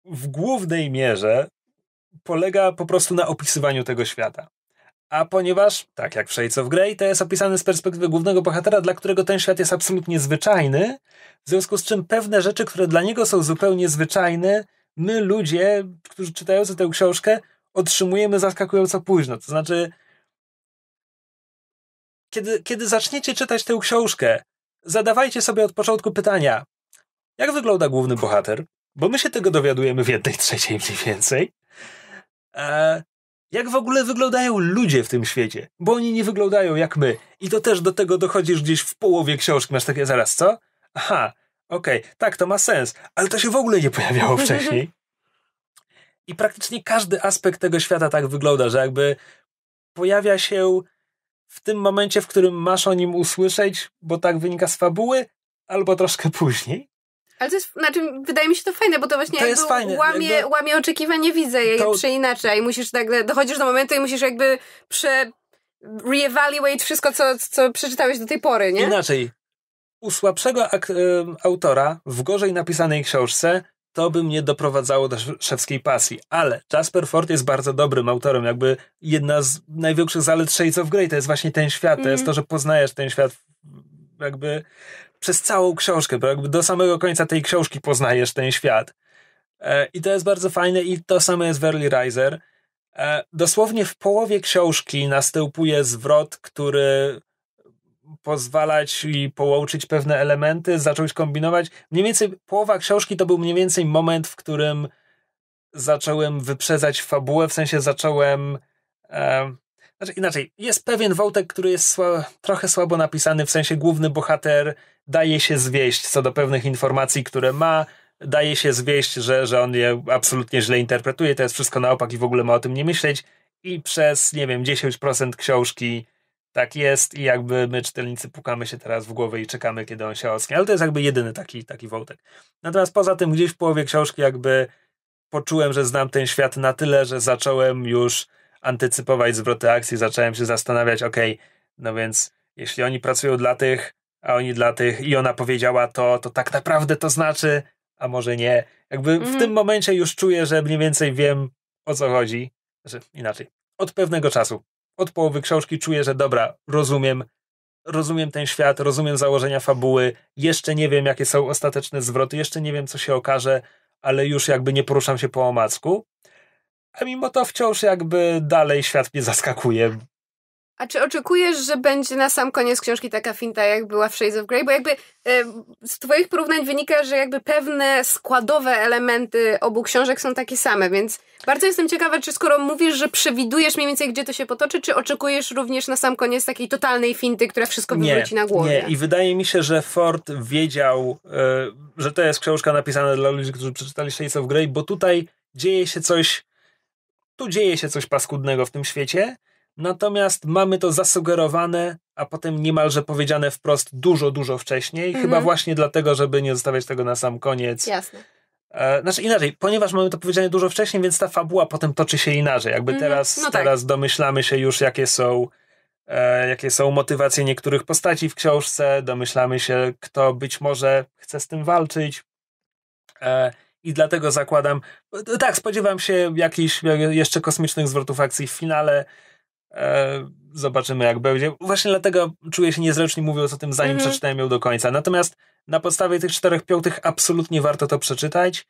w głównej mierze polega po prostu na opisywaniu tego świata. A ponieważ, tak jak w Shades of Grey, to jest opisany z perspektywy głównego bohatera, dla którego ten świat jest absolutnie zwyczajny, w związku z czym pewne rzeczy, które dla niego są zupełnie zwyczajne, my ludzie, którzy czytający tę książkę, otrzymujemy zaskakująco późno. To znaczy, kiedy, kiedy zaczniecie czytać tę książkę, zadawajcie sobie od początku pytania, jak wygląda główny bohater? Bo my się tego dowiadujemy w jednej trzeciej mniej więcej. E, jak w ogóle wyglądają ludzie w tym świecie, bo oni nie wyglądają jak my. I to też do tego dochodzisz gdzieś w połowie książki, masz takie zaraz, co? Aha, okej, okay, tak, to ma sens, ale to się w ogóle nie pojawiało wcześniej. I praktycznie każdy aspekt tego świata tak wygląda, że jakby pojawia się w tym momencie, w którym masz o nim usłyszeć, bo tak wynika z fabuły, albo troszkę później.
Ale to jest, znaczy, wydaje mi się to fajne, bo to właśnie to jakby fajne, łamie, jakby... łamie oczekiwania widza, jak to... musisz nagle, dochodzisz do momentu i musisz jakby prze... reevaluate wszystko, co, co przeczytałeś do tej pory, nie? Inaczej.
U słabszego autora w gorzej napisanej książce to by mnie doprowadzało do szewskiej pasji. Ale Jasper Ford jest bardzo dobrym autorem. Jakby jedna z największych zalet Shades of Grey to jest właśnie ten świat. Mm. To jest mhm. to, że poznajesz ten świat jakby przez całą książkę, bo jakby do samego końca tej książki poznajesz ten świat. E, I to jest bardzo fajne i to samo jest w Early Riser. E, dosłownie w połowie książki następuje zwrot, który pozwala ci połączyć pewne elementy, zacząć kombinować. Mniej więcej połowa książki to był mniej więcej moment, w którym zacząłem wyprzedzać fabułę, w sensie zacząłem e, znaczy, inaczej, jest pewien wątek, który jest sła, trochę słabo napisany, w sensie główny bohater daje się zwieść co do pewnych informacji, które ma, daje się zwieść, że, że on je absolutnie źle interpretuje, to jest wszystko na opak i w ogóle ma o tym nie myśleć i przez, nie wiem, 10% książki tak jest i jakby my czytelnicy pukamy się teraz w głowę i czekamy, kiedy on się ocknie, ale to jest jakby jedyny taki, taki wątek. Natomiast poza tym gdzieś w połowie książki jakby poczułem, że znam ten świat na tyle, że zacząłem już antycypować zwroty akcji, zacząłem się zastanawiać, ok, no więc jeśli oni pracują dla tych, a oni dla tych i ona powiedziała to, to tak naprawdę to znaczy, a może nie. Jakby mm. w tym mhm. momencie już czuję, że mniej więcej wiem o co chodzi. Znaczy inaczej, od pewnego czasu, od połowy książki czuję, że dobra, rozumiem, rozumiem ten świat, rozumiem założenia fabuły, jeszcze nie wiem jakie są ostateczne zwroty, jeszcze nie wiem co się okaże, ale już jakby nie poruszam się po omacku a mimo to wciąż jakby dalej świat mnie zaskakuje.
A czy oczekujesz, że będzie na sam koniec książki taka finta, jak była w Shades of Grey? Bo jakby e, z twoich porównań wynika, że jakby pewne składowe elementy obu książek są takie same, więc bardzo jestem ciekawa, czy skoro mówisz, że przewidujesz mniej więcej, gdzie to się potoczy, czy oczekujesz również na sam koniec takiej totalnej finty, która wszystko nie, wywróci na głowie? Nie,
i wydaje mi się, że Ford wiedział, e, że to jest książka napisana dla ludzi, którzy przeczytali Shades of Grey, bo tutaj dzieje się coś tu dzieje się coś paskudnego w tym świecie, natomiast mamy to zasugerowane, a potem niemalże powiedziane wprost dużo, dużo wcześniej, mhm. chyba właśnie dlatego, żeby nie zostawiać tego na sam koniec. Jasne. E, znaczy inaczej, ponieważ mamy to powiedziane dużo wcześniej, więc ta fabuła potem toczy się inaczej. Jakby mhm. teraz, no tak. teraz domyślamy się już, jakie są, e, jakie są motywacje niektórych postaci w książce, domyślamy się, kto być może chce z tym walczyć. E, i dlatego zakładam, tak, spodziewam się jakichś jeszcze kosmicznych zwrotów akcji w finale. E, zobaczymy, jak będzie. Właśnie dlatego czuję się niezręcznie mówiąc o tym, zanim mm przeczytałem ją do końca. Natomiast na podstawie tych czterech piątych absolutnie warto to przeczytać,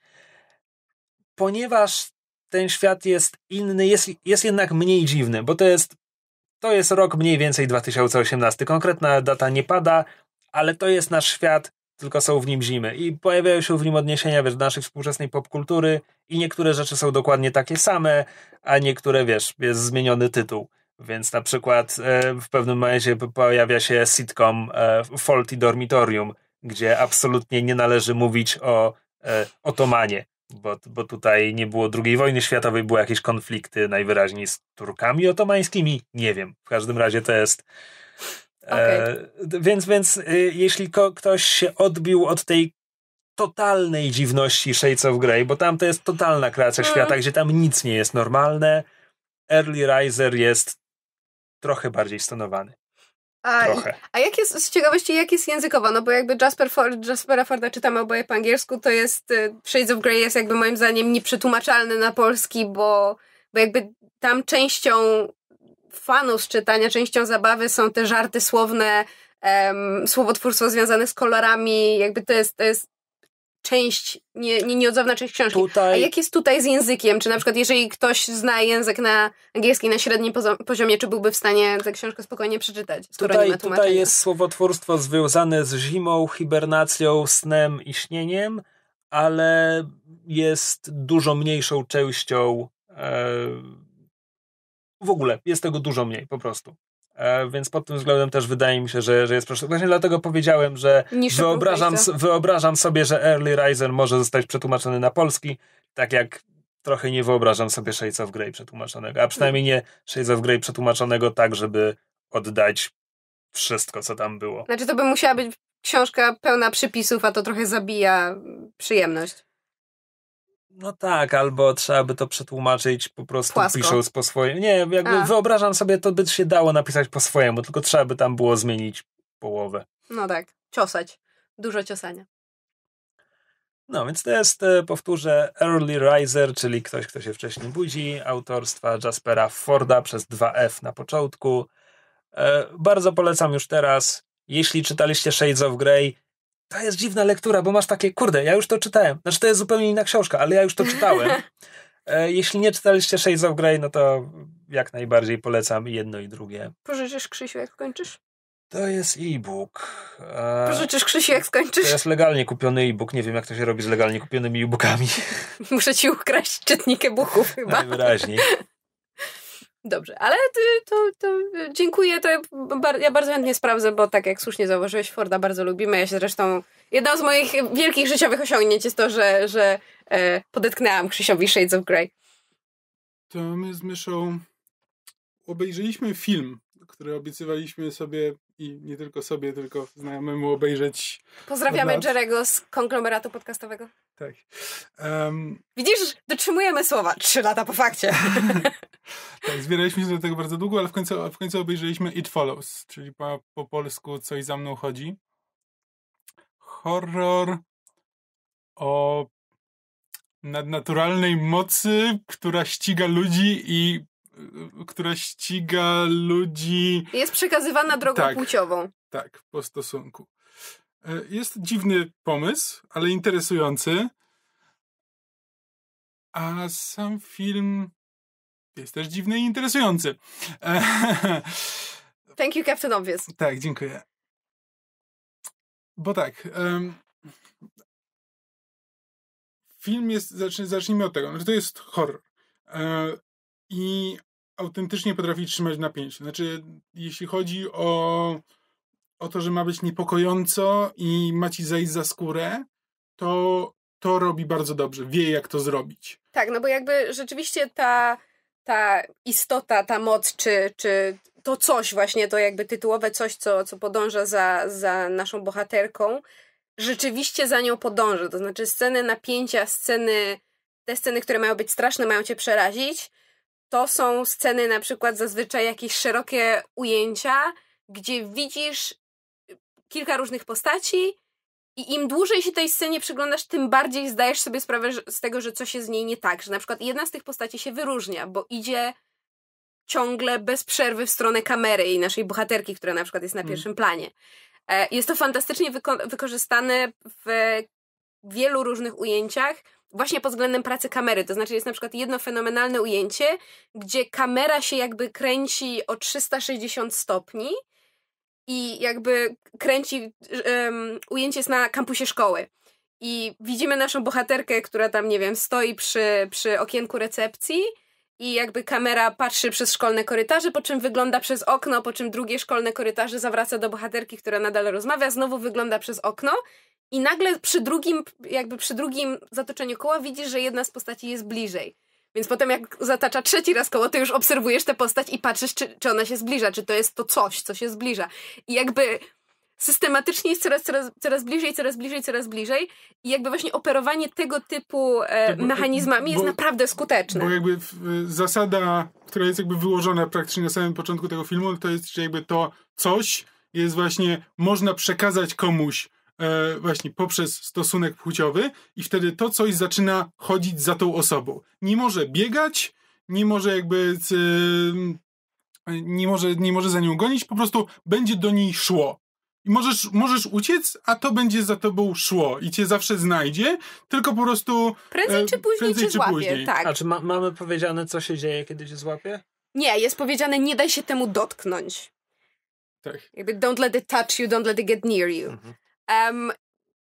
ponieważ ten świat jest inny, jest, jest jednak mniej dziwny, bo to jest, to jest rok mniej więcej 2018. Konkretna data nie pada, ale to jest nasz świat tylko są w nim zimy. I pojawiają się w nim odniesienia, wiesz, do naszej współczesnej popkultury i niektóre rzeczy są dokładnie takie same, a niektóre, wiesz, jest zmieniony tytuł. Więc na przykład e, w pewnym momencie pojawia się sitcom e, Faulty Dormitorium, gdzie absolutnie nie należy mówić o e, otomanie, bo, bo tutaj nie było II wojny światowej, były jakieś konflikty najwyraźniej z Turkami otomańskimi, nie wiem. W każdym razie to jest Okay. E, więc więc y, jeśli ko- ktoś się odbił od tej totalnej dziwności Shades of Grey, bo tam to jest totalna kreacja mm. świata, gdzie tam nic nie jest normalne, Early Riser jest trochę bardziej stonowany.
A, Trochę. a jak jest, z ciekawości, jak jest językowo? No bo jakby Jasper Ford, Jaspera Forda czytam oboje po angielsku, to jest y, Shades of Grey jest jakby moim zdaniem nieprzetłumaczalny na polski, bo, bo jakby tam częścią fanów z czytania częścią zabawy są te żarty słowne, um, słowotwórstwo związane z kolorami, jakby to jest, to jest część, nie, nie, nieodzowna część książki. Tutaj... A jak jest tutaj z językiem? Czy na przykład jeżeli ktoś zna język na angielski na średnim poziomie, czy byłby w stanie tę książkę spokojnie przeczytać, tutaj, Tutaj
jest słowotwórstwo związane z zimą, hibernacją, snem i śnieniem, ale jest dużo mniejszą częścią e, w ogóle jest tego dużo mniej po prostu. E, więc pod tym względem też wydaje mi się, że, że jest proszę. Właśnie dlatego powiedziałem, że wyobrażam, wyobrażam sobie, że Early Riser może zostać przetłumaczony na polski, tak jak trochę nie wyobrażam sobie Shades of Grey przetłumaczonego, a przynajmniej nie Shades of Grey przetłumaczonego tak, żeby oddać wszystko, co tam było.
Znaczy to by musiała być książka pełna przypisów, a to trochę zabija przyjemność.
No tak, albo trzeba by to przetłumaczyć po prostu Płasko. pisząc po swoim. Nie, jakby A. wyobrażam sobie, to by się dało napisać po swojemu, tylko trzeba by tam było zmienić połowę.
No tak, ciosać. Dużo ciosania.
No, więc to jest, e, powtórzę, Early Riser, czyli ktoś, kto się wcześniej budzi, autorstwa Jaspera Forda przez 2F na początku. E, bardzo polecam już teraz. Jeśli czytaliście Shades of Grey, to jest dziwna lektura, bo masz takie, kurde, ja już to czytałem. Znaczy, to jest zupełnie inna książka, ale ja już to czytałem. E, jeśli nie czytaliście Shades of Grey, no to jak najbardziej polecam jedno i drugie.
Pożyczysz Krzysiu, jak skończysz? To jest e-book.
E, Pożyczysz
Krzysiu, jak skończysz? To
jest legalnie kupiony e-book. Nie wiem, jak to się robi z legalnie kupionymi e-bookami. Muszę ci ukraść czytnik e-booków chyba. Najwyraźniej.
Dobrze, ale to, to dziękuję, to ja bardzo chętnie sprawdzę, bo tak jak słusznie zauważyłeś, Forda bardzo lubimy. Ja się zresztą, jedno z moich wielkich życiowych osiągnięć jest to, że, że e, podetknęłam Krzysiowi Shades of Grey.
To my z Myszą obejrzeliśmy film, który obiecywaliśmy sobie i nie tylko sobie, tylko znajomemu obejrzeć. Pozdrawiamy
Jerego z konglomeratu podcastowego.
Tak. Um...
Widzisz, dotrzymujemy słowa. Trzy lata po fakcie.
Tak, zbieraliśmy się do tego bardzo długo, ale w końcu, w końcu obejrzeliśmy It Follows, czyli po, po polsku Coś za mną chodzi. Horror o nadnaturalnej mocy, która ściga ludzi i y, która ściga ludzi. Jest przekazywana drogą tak, płciową. Tak, po stosunku. E, jest dziwny pomysł, ale interesujący. A sam film jest też dziwny i interesujący.
Thank you, Captain Obvious.
Tak, dziękuję. Bo tak. Um, film jest, zacznij, zacznijmy od tego, że znaczy to jest horror. E, I autentycznie potrafi trzymać napięcie. Znaczy, jeśli chodzi o, o to, że ma być niepokojąco i ma ci zejść za skórę, to to robi bardzo dobrze, wie jak to zrobić.
Tak, no bo jakby rzeczywiście ta ta istota, ta moc, czy, czy to coś właśnie, to jakby tytułowe coś, co, co podąża za, za naszą bohaterką, rzeczywiście za nią podąża. To znaczy sceny napięcia, sceny, te sceny, które mają być straszne, mają cię przerazić, to są sceny na przykład zazwyczaj jakieś szerokie ujęcia, gdzie widzisz kilka różnych postaci i im dłużej się tej scenie przyglądasz, tym bardziej zdajesz sobie sprawę z tego, że coś się z niej nie tak. Że na przykład jedna z tych postaci się wyróżnia, bo idzie ciągle bez przerwy w stronę kamery i naszej bohaterki, która na przykład jest na mm. pierwszym planie. E, jest to fantastycznie wyko- wykorzystane w wielu różnych ujęciach, właśnie pod względem pracy kamery. To znaczy, jest na przykład jedno fenomenalne ujęcie, gdzie kamera się jakby kręci o 360 stopni i jakby kręci um, ujęcie jest na kampusie szkoły. I widzimy naszą bohaterkę, która tam, nie wiem, stoi przy, przy okienku recepcji i jakby kamera patrzy przez szkolne korytarze, po czym wygląda przez okno, po czym drugie szkolne korytarze zawraca do bohaterki, która nadal rozmawia, znowu wygląda przez okno i nagle przy drugim, jakby przy drugim zatoczeniu koła widzisz, że jedna z postaci jest bliżej. Więc potem jak zatacza trzeci raz koło, to już obserwujesz tę postać i patrzysz, czy, czy ona się zbliża, czy to jest to coś, co się zbliża. I jakby systematycznie jest coraz, coraz, coraz bliżej, coraz bliżej, coraz bliżej. I jakby właśnie operowanie tego typu e, tak, bo, mechanizmami bo, jest naprawdę skuteczne. Bo
jakby w, zasada, która jest jakby wyłożona praktycznie na samym początku tego filmu, to jest, że jakby to coś jest właśnie, można przekazać komuś E, właśnie poprzez stosunek płciowy i wtedy to coś zaczyna chodzić za tą osobą. Nie może biegać, nie może jakby e, nie, może, nie może za nią gonić, po prostu będzie do niej szło. I możesz, możesz uciec, a to będzie za tobą szło i cię zawsze znajdzie, tylko po prostu. E, prędzej czy później prędzej cię czy złapie, później. tak. A czy ma, mamy powiedziane, co
się dzieje, kiedy cię złapie?
Nie, jest powiedziane, nie daj się temu dotknąć. Tak. Jakby don't let it touch you, don't let it get near you. Mhm.
Um,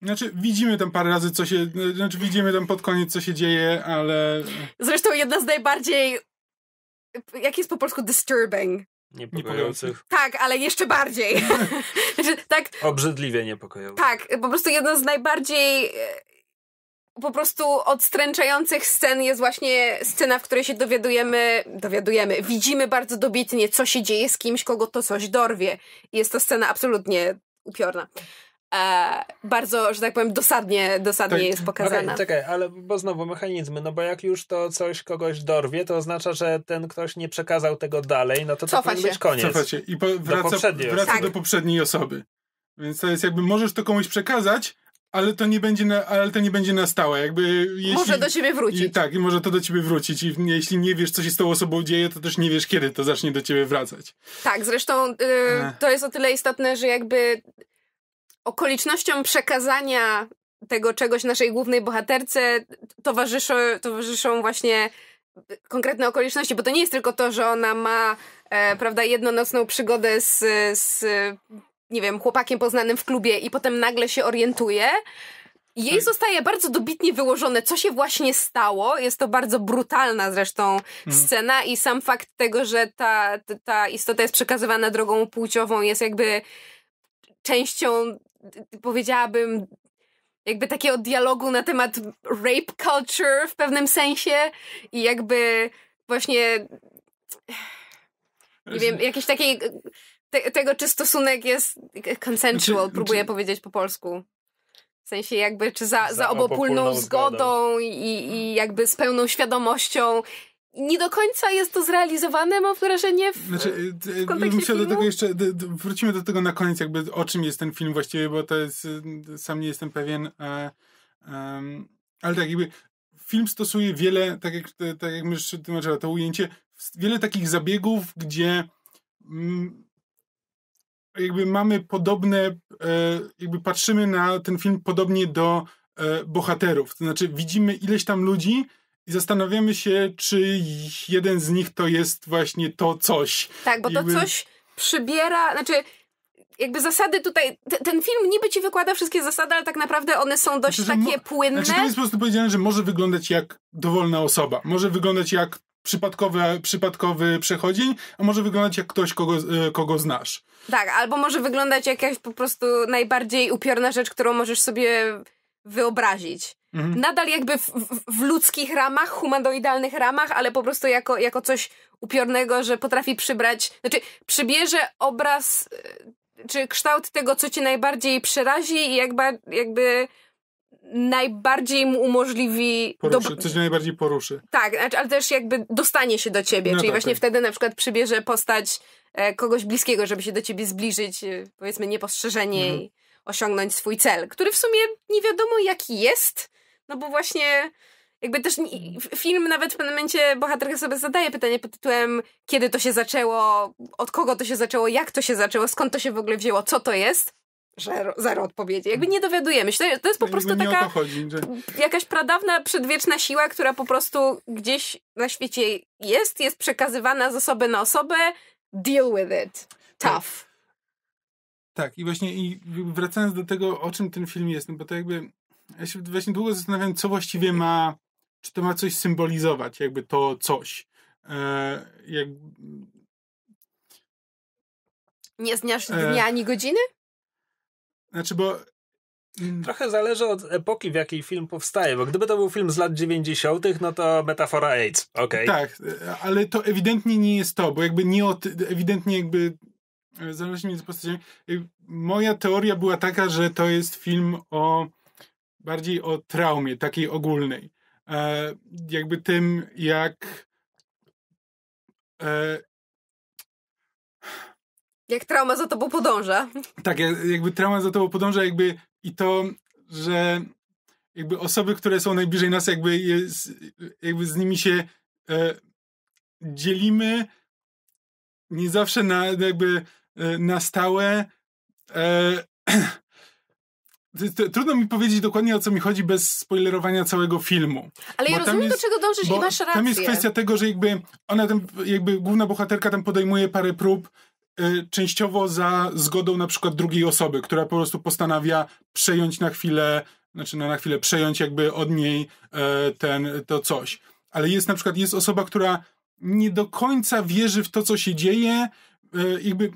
znaczy, widzimy tam parę razy, co się. Znaczy, widzimy tam pod koniec, co się dzieje, ale.
Zresztą jedna z najbardziej. Jak jest po polsku disturbing?
Niepokojących.
Tak, ale jeszcze bardziej.
znaczy, tak, Obrzydliwie niepokojących.
Tak, po prostu jedna z najbardziej e, po prostu odstręczających scen jest właśnie scena, w której się dowiadujemy, dowiadujemy, widzimy bardzo dobitnie, co się dzieje z kimś, kogo to coś dorwie. Jest to scena absolutnie upiorna e, bardzo, że tak powiem, dosadnie, dosadnie
tak, jest pokazana. Okay, czekaj, ale bo znowu mechanizmy, no bo jak już to coś kogoś dorwie, to oznacza, że ten ktoś nie przekazał tego dalej, no to to Cofa powinien być koniec. Cofa się i po, wraca, do, wraca tak. do
poprzedniej osoby. Więc to jest jakby, możesz to komuś przekazać, ale to nie będzie na, ale to nie będzie na stałe. Jakby jeśli, może do ciebie wrócić. I, tak, i może to do ciebie wrócić. I jeśli nie wiesz, co się z tą osobą dzieje, to też nie wiesz, kiedy to zacznie do ciebie wracać.
Tak, zresztą y, to jest o tyle istotne, że jakby okolicznościom przekazania tego czegoś naszej głównej bohaterce towarzyszą, towarzyszą właśnie konkretne okoliczności, bo to nie jest tylko to, że ona ma e, prawda, jednonocną przygodę z, z, nie wiem, chłopakiem poznanym w klubie i potem nagle się orientuje. Jej tak. zostaje bardzo dobitnie wyłożone, co się właśnie stało. Jest to bardzo brutalna zresztą mhm. scena i sam fakt tego, że ta, ta istota jest przekazywana drogą płciową jest jakby częścią powiedziałabym, jakby takiego dialogu na temat rape culture w pewnym sensie i jakby właśnie nie wiem, znaczy jakiejś takiej te, tego, czy stosunek jest e, consensual, znaczy, próbuję czy... Znaczy powiedzieć po polsku. W sensie jakby, czy za, za, za obopólną zgodą, zgodą i, i jakby z pełną świadomością nie do końca jest to zrealizowane, mam wrażenie. W,
znaczy, w kontekście filmu. do tego jeszcze, wrócimy do tego na koniec, jakby o czym jest ten film właściwie, bo to jest, y, sam nie jestem pewien. E, ale tak, jakby film stosuje wiele, tak jak, tak jak już tłumaczyła to ujęcie, wiele takich zabiegów, gdzie mm, jakby mamy podobne, e, jakby patrzymy na ten film podobnie do e, bohaterów. To znaczy, widzimy ileś tam ludzi, i zastanawiamy się, czy jeden z nich to jest właśnie to coś.
Tak, bo to jakby... coś przybiera, znaczy jakby zasady tutaj, t- ten film niby ci wykłada wszystkie zasady, ale tak naprawdę one są dość znaczy, takie mo- znaczy, płynne. Znaczy to jest po
prostu powiedziane, że może wyglądać jak dowolna osoba, może wyglądać jak przypadkowy, przypadkowy przechodzień, a może wyglądać jak ktoś, kogo, e, kogo znasz.
Tak, albo może wyglądać jak jakaś po prostu najbardziej upiorna rzecz, którą możesz sobie wyobrazić. Mhm. Nadal jakby w, w, w, ludzkich ramach, humanoidalnych ramach, ale po prostu jako, jako coś upiornego, że potrafi przybrać, znaczy przybierze obraz e, czy kształt tego, co cię najbardziej przerazi i jakby, jakby najbardziej mu umożliwi... Poruszy, do... coś
najbardziej poruszy.
Tak, znaczy, ale też jakby dostanie się do ciebie, no czyli tak, właśnie tak. wtedy na przykład przybierze postać e, kogoś bliskiego, żeby się do ciebie zbliżyć, e, powiedzmy niepostrzeżenie mhm osiągnąć swój cel, który w sumie nie wiadomo jaki jest, no bo właśnie jakby też mm. film nawet w pewnym momencie bohaterka sobie zadaje pytanie pod tytułem kiedy to się zaczęło, od kogo to się zaczęło, jak to się zaczęło, skąd to się w ogóle wzięło, co to jest. Zero, zero odpowiedzi. Jakby nie dowiadujemy się. To, jest po prostu taka chodzi, że... jakaś pradawna, przedwieczna siła, która po prostu gdzieś na świecie jest, jest przekazywana z osoby na osobę. Deal with it. Tak. Tough.
Tak, i właśnie i wracając do tego, o czym ten film jest, no bo to jakby ja się właśnie długo zastanawiam, co właściwie ma, czy to ma coś symbolizować, jakby to coś. E, jak...
Nie znasz e. dnia ani godziny?
Znaczy, bo mm. Trochę zależy od epoki, w jakiej
film powstaje, bo gdyby to był film z lat 90., no to metafora AIDS, okej. Okay. Tak,
e, ale to ewidentnie nie jest to, bo jakby nie od ewidentnie jakby E, zależnie między postaciami. E, moja teoria była taka, że to jest film o bardziej o traumie, takiej ogólnej. E, jakby tym, jak. E,
jak trauma za tobą podąża.
Tak, jakby trauma za tobą podąża, jakby i to, że jakby osoby, które są najbliżej nas, jakby, jest, jakby z nimi się e, dzielimy nie zawsze na, no jakby e, na stałe. E, Trudno mi powiedzieć dokładnie o co mi chodzi bez spoilerowania całego filmu. Ale bo ja rozumiem, jest, do czego dążysz i masz rację. Tam jest kwestia tego, że jakby ona tam, jakby główna bohaterka tam podejmuje parę prób e, częściowo za zgodą na przykład drugiej osoby, która po prostu postanawia przejąć na chwilę, znaczy no na chwilę przejąć jakby od niej e, ten, to coś. Ale jest na przykład, jest osoba, która nie do końca wierzy w to, co się dzieje, e, jakby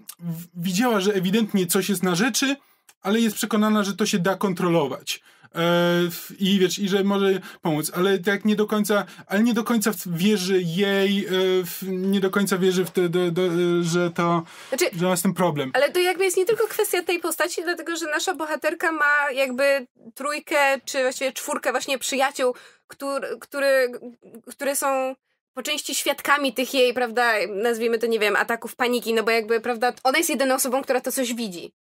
widziała, że ewidentnie coś jest na rzeczy, ale jest przekonana, że to się da kontrolować. E, I wiesz, i że może pomóc, ale tak nie do końca, ale nie do końca wierzy jej, e, nie do końca wierzy w to, do, do, że to, znaczy, że ma z tym problem.
Ale to jakby jest nie tylko kwestia tej postaci, dlatego że nasza bohaterka ma jakby trójkę, czy właściwie czwórkę właśnie przyjaciół, który, który, które są po części świadkami tych jej, prawda, nazwijmy to, nie wiem, ataków paniki, no bo jakby, prawda, ona jest jedyną osobą, która to coś widzi.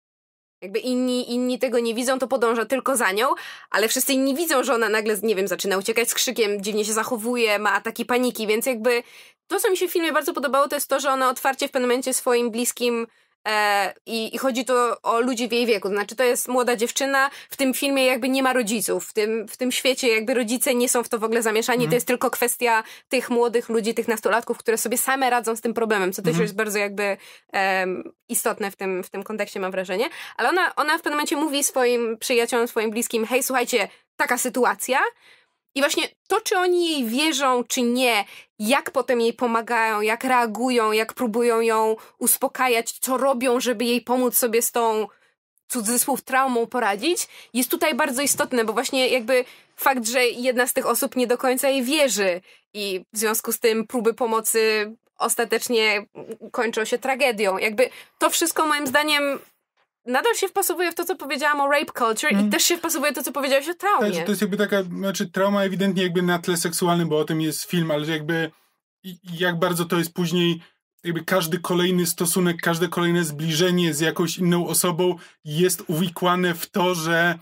Jakby inni, inni tego nie widzą, to podąża tylko za nią, ale wszyscy inni widzą, że ona nagle, nie wiem, zaczyna uciekać z krzykiem, dziwnie się zachowuje, ma ataki paniki, więc jakby to, co mi się w filmie bardzo podobało, to jest to, że ona otwarcie w pewnym momencie swoim bliskim E, I, I, chodzi tu o ludzi w jej wieku. Znaczy, to jest młoda dziewczyna, w tym filmie jakby nie ma rodziców. W tym, w tym świecie jakby rodzice nie są w to w ogóle zamieszani. Mm. To jest tylko kwestia tych młodych ludzi, tych nastolatków, które sobie same radzą z tym problemem, co też mm. jest bardzo jakby istotne w tym, w tym kontekście, mam wrażenie. Ale ona, ona w pewnym momencie mówi swoim przyjaciołom, swoim bliskim: hej, słuchajcie, taka sytuacja i właśnie to, czy oni jej wierzą, czy nie, jak potem jej pomagają, jak reagują, jak próbują ją uspokajać, co robią, żeby jej pomóc sobie z tą cudzysłów traumą poradzić, jest tutaj bardzo istotne, bo właśnie jakby fakt, że jedna z tych osób nie do końca jej wierzy i w związku z tym próby pomocy ostatecznie kończą się tragedią. Jakby to wszystko moim zdaniem nadal się wpasowuje w to, co powiedziałam o rape culture mm. i mhm. też się wpasowuje to, co powiedziałeś o traumie. Tak, to jest jakby
taka, znaczy trauma ewidentnie jakby na tle seksualnym, bo o tym jest film, ale jakby jak bardzo to jest później jakby każdy kolejny stosunek, każde kolejne zbliżenie z jakąś inną osobą jest uwikłane w to, że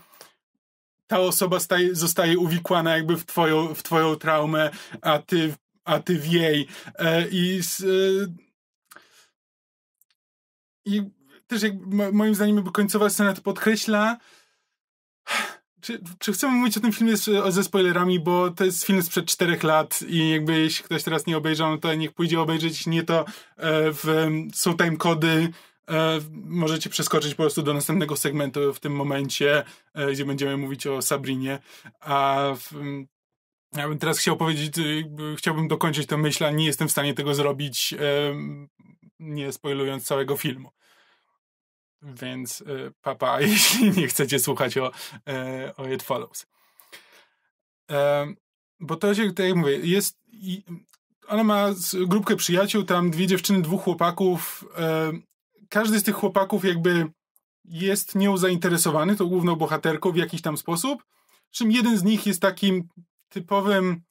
ta osoba staje, zostaje uwikłana jakby w twoją, w twoją traumę, a ty, a ty w jej. E, I, z, e, i też jak moim zdaniem końcowa scena to podkreśla. Czy, czy, chcemy mówić o tym filmie z, ze spoilerami, bo to jest film sprzed czterech lat i jakby jeśli ktoś teraz nie obejrzał, no to niech pójdzie obejrzeć, nie to e, w, są time kody, e, możecie przeskoczyć po prostu do następnego segmentu w tym momencie, e, gdzie będziemy mówić o Sabrinie, a w, ja bym teraz chciał powiedzieć, chciałbym dokończyć tę myśl, a nie jestem w stanie tego zrobić, nie spoilując całego filmu. Więc y, papa, jeśli nie chcecie słuchać o, e, o It Follows. bo to się tutaj mówię, jest. ona ma grupkę przyjaciół, tam dwie dziewczyny, dwóch chłopaków. każdy z tych chłopaków jakby jest nią zainteresowany, tą główną bohaterką w jakiś tam sposób. Czym jeden z nich jest takim typowym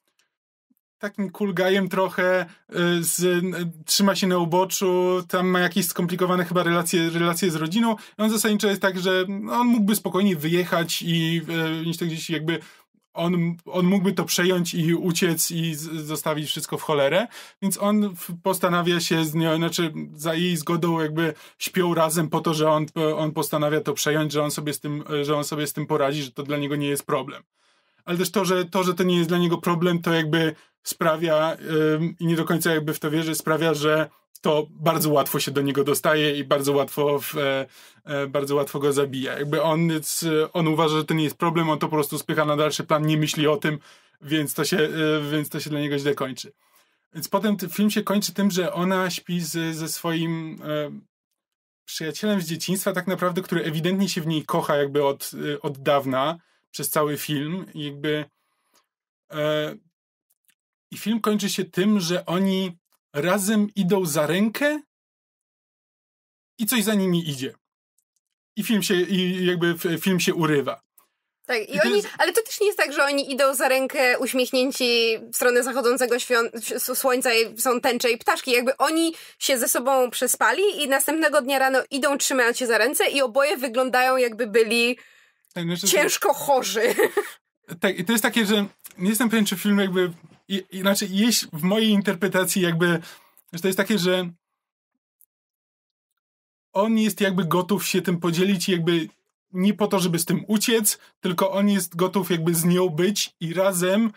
takim kulgajem trochę, y, z, y, trzyma się na uboczu, tam ma jakieś skomplikowane chyba relacje, relacje z rodziną. I on zasadniczo jest tak, że on mógłby spokojnie wyjechać i y, e, to tak gdzieś jakby on, on mógłby to przejąć i uciec i z, zostawić wszystko w cholerę, więc on postanawia się z nią, znaczy za jej zgodą jakby śpią razem po to, że on, on postanawia to przejąć, że on sobie z tym, że on sobie z tym poradzi, że to dla niego nie jest problem ale też to, że to, że to nie jest dla niego problem, to jakby sprawia, i nie do końca jakby w to wierzy, sprawia, że to bardzo łatwo się do niego dostaje i bardzo łatwo, w, e, e, bardzo łatwo go zabija. Jakby on, on uważa, że to nie jest problem, on to po prostu spycha na dalszy plan, nie myśli o tym, więc to się, e, więc to się dla niego źle kończy. Więc potem film się kończy tym, że ona śpi z, ze swoim przyjacielem z dzieciństwa, tak naprawdę, który ewidentnie się w niej kocha jakby od, od dawna przez cały film. I jakby. E, I film kończy się tym, że oni razem idą za rękę i coś za nimi idzie. I film się, i jakby film się urywa.
Tak, i oni, ale to też nie jest tak, że oni idą za rękę uśmiechnięci w stronę zachodzącego słońca i są tęcze i ptaszki. Jakby oni się ze sobą przespali i następnego dnia rano idą trzymając się za ręce i oboje wyglądają jakby byli
tak, no ciężko
chorzy.
Tak, i to jest takie, że nie jestem pewien, czy film jakby, i, inaczej, jeśli w mojej interpretacji jakby, że to jest takie, że on jest jakby gotów się tym podzielić jakby nie po to, żeby z tym uciec, tylko on jest gotów jakby z nią być i razem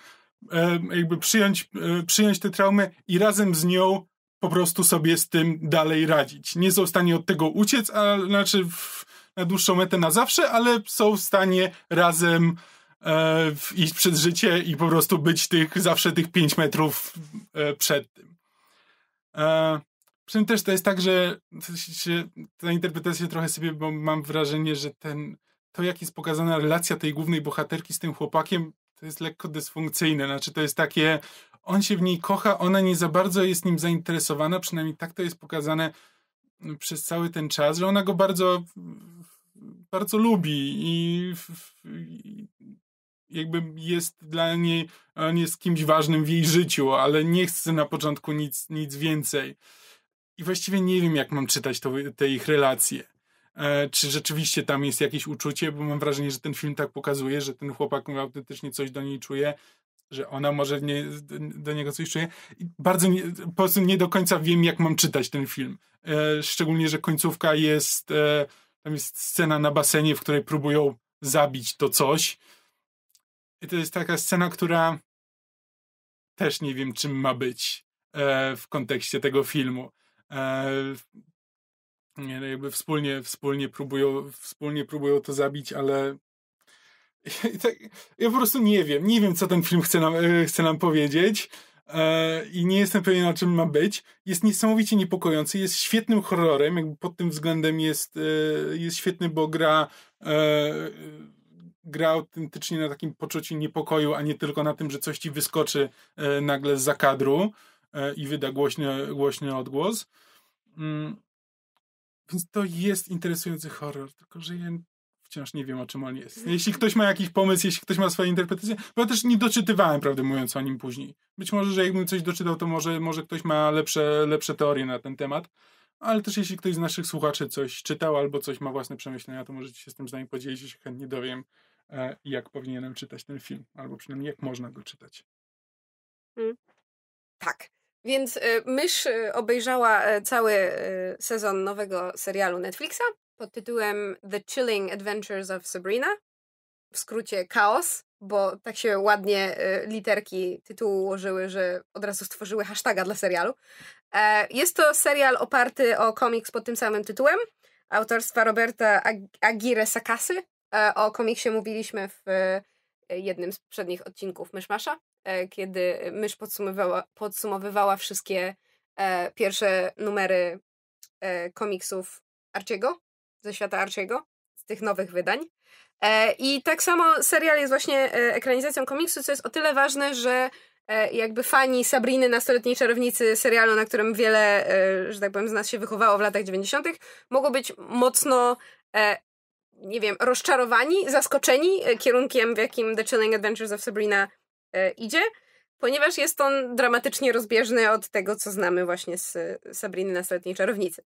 e, jakby przyjąć, e, przyjąć te traumy i razem z nią po prostu sobie z tym dalej radzić. Nie są w stanie od tego uciec, a znaczy w, na dłuższą metę na zawsze, ale są w stanie razem e, iść przed życie i po prostu być tych, zawsze tych 5 metrów e, przed tym. E, przy tym też to jest tak, że się, ta interpretacja trochę sobie, bo mam wrażenie, że ten, to jak jest pokazana relacja tej głównej bohaterki z tym chłopakiem, to jest lekko dysfunkcyjne. Znaczy to jest takie, on się w niej kocha, ona nie za bardzo jest nim zainteresowana, przynajmniej tak to jest pokazane przez cały ten czas, że ona go bardzo bardzo lubi i, i jakby jest dla niej, on jest kimś ważnym w jej życiu, ale nie chce na początku nic, nic więcej. I właściwie nie wiem, jak mam czytać to, te ich relacje. E, czy rzeczywiście tam jest jakieś uczucie, bo mam wrażenie, że ten film tak pokazuje, że ten chłopak autentycznie coś do niej czuje, że ona może nie, do niego coś czuje. I bardzo nie, po prostu nie do końca wiem, jak mam czytać ten film. E, szczególnie, że końcówka jest. E, tam jest scena na basenie, w której próbują zabić to coś. I to jest taka scena, która też nie wiem, czym ma być e, w kontekście tego filmu. E, nie, no jakby wspólnie, wspólnie, próbują, wspólnie próbują to zabić, ale ja, tak, ja po prostu nie wiem. Nie wiem, co ten film chce nam, e, chce nam powiedzieć. E, i nie jestem pewien, na czym ma być. Jest niesamowicie niepokojący, jest świetnym horrorem, jakby pod tym względem jest, e, jest świetny, bo gra, e, gra autentycznie na takim poczuciu niepokoju, a nie tylko na tym, że coś ci wyskoczy nagle z zakadru i wyda głośny, głośny odgłos. Mm. Więc to jest interesujący horror, tylko że ja wciąż nie wiem, o czym on jest. Jeśli ktoś ma jakiś pomysł, jeśli ktoś ma swoje interpretacje, bo ja też nie doczytywałem, prawdę mówiąc, o nim później. Być może, że jakbym coś doczytał, to może, może ktoś ma lepsze, lepsze teorie na ten temat. Ale też jeśli ktoś z naszych słuchaczy coś czytał albo coś ma własne przemyślenia, to możecie się z tym z nami podzielić, ja się chętnie dowiem, e, jak powinienem czytać ten film, albo przynajmniej jak można go czytać.
Mm. Tak. Więc y, Mysz y, obejrzała e, cały y, sezon nowego serialu Netflixa pod tytułem The Chilling Adventures of Sabrina, w skrócie Chaos, bo tak się ładnie y, literki tytułu ułożyły, że od razu stworzyły hashtaga dla serialu. E, jest to serial oparty o komiks pod tym samym tytułem, autorstwa Roberta Agire Sakasy. E, o komiksie mówiliśmy w e, jednym z poprzednich odcinków Myszmasza, kiedy Mysz podsumowywała, podsumowywała wszystkie pierwsze numery komiksów Arciego, ze świata Archiego, z tych nowych wydań. E, I tak samo serial jest właśnie e, ekranizacją komiksu, co jest o tyle ważne, że e, jakby fani Sabriny, nastoletniej czarownicy serialu, na którym wiele, że tak powiem, z nas się wychowało w latach 90., mogło być mocno nie wiem, rozczarowani, zaskoczeni kierunkiem, w jakim The Chilling Adventures of Sabrina idzie, ponieważ jest on dramatycznie rozbieżny od tego, co znamy właśnie z Sabriny Nastoletniej Czarownicy.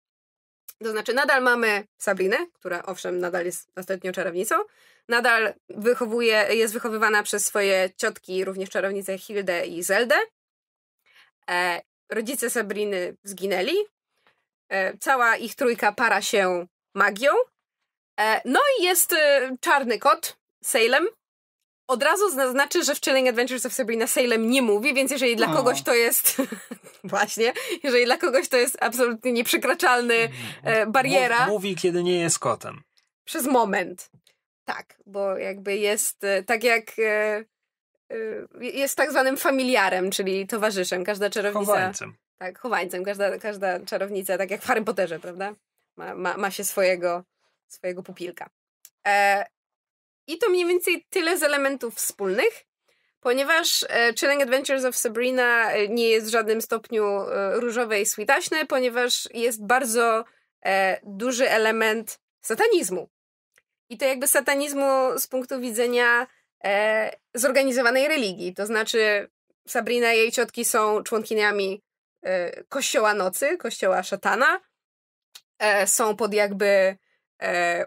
To znaczy, nadal mamy Sabrinę, która owszem, nadal jest ostatnio czarownicą, nadal wychowuje, jest wychowywana przez swoje ciotki, również czarownice Hildę i Zeldę. E, rodzice Sabriny zginęli. E, cała ich trójka para się magią. E, no i jest e, czarny kot, Salem, od razu zaznaczę, że w Chilling Adventures of Sabrina Salem nie mówi, więc jeżeli dla kogoś to jest właśnie, jeżeli dla kogoś to jest absolutnie nieprzekraczalny e, bariera. Mów, mówi,
kiedy nie jest kotem.
Przez moment. Tak, bo jakby jest e, tak jak e, e, jest tak zwanym familiarem, czyli towarzyszem. Każda czarownica. Chowańcem. Tak, chowańcem. Każda, każda czarownica, tak jak w Harry Potterze, prawda? Ma, ma, ma się swojego, swojego pupilka. E, i to mniej więcej tyle z elementów wspólnych, ponieważ e, Chilling Adventures of Sabrina e, nie jest w żadnym stopniu e, różowe i switaśne, ponieważ jest bardzo duży element satanizmu. I to jakby satanizmu z punktu widzenia zorganizowanej religii. To znaczy, Sabrina i jej ciotki są członkiniami kościoła nocy, kościoła szatana. są pod jakby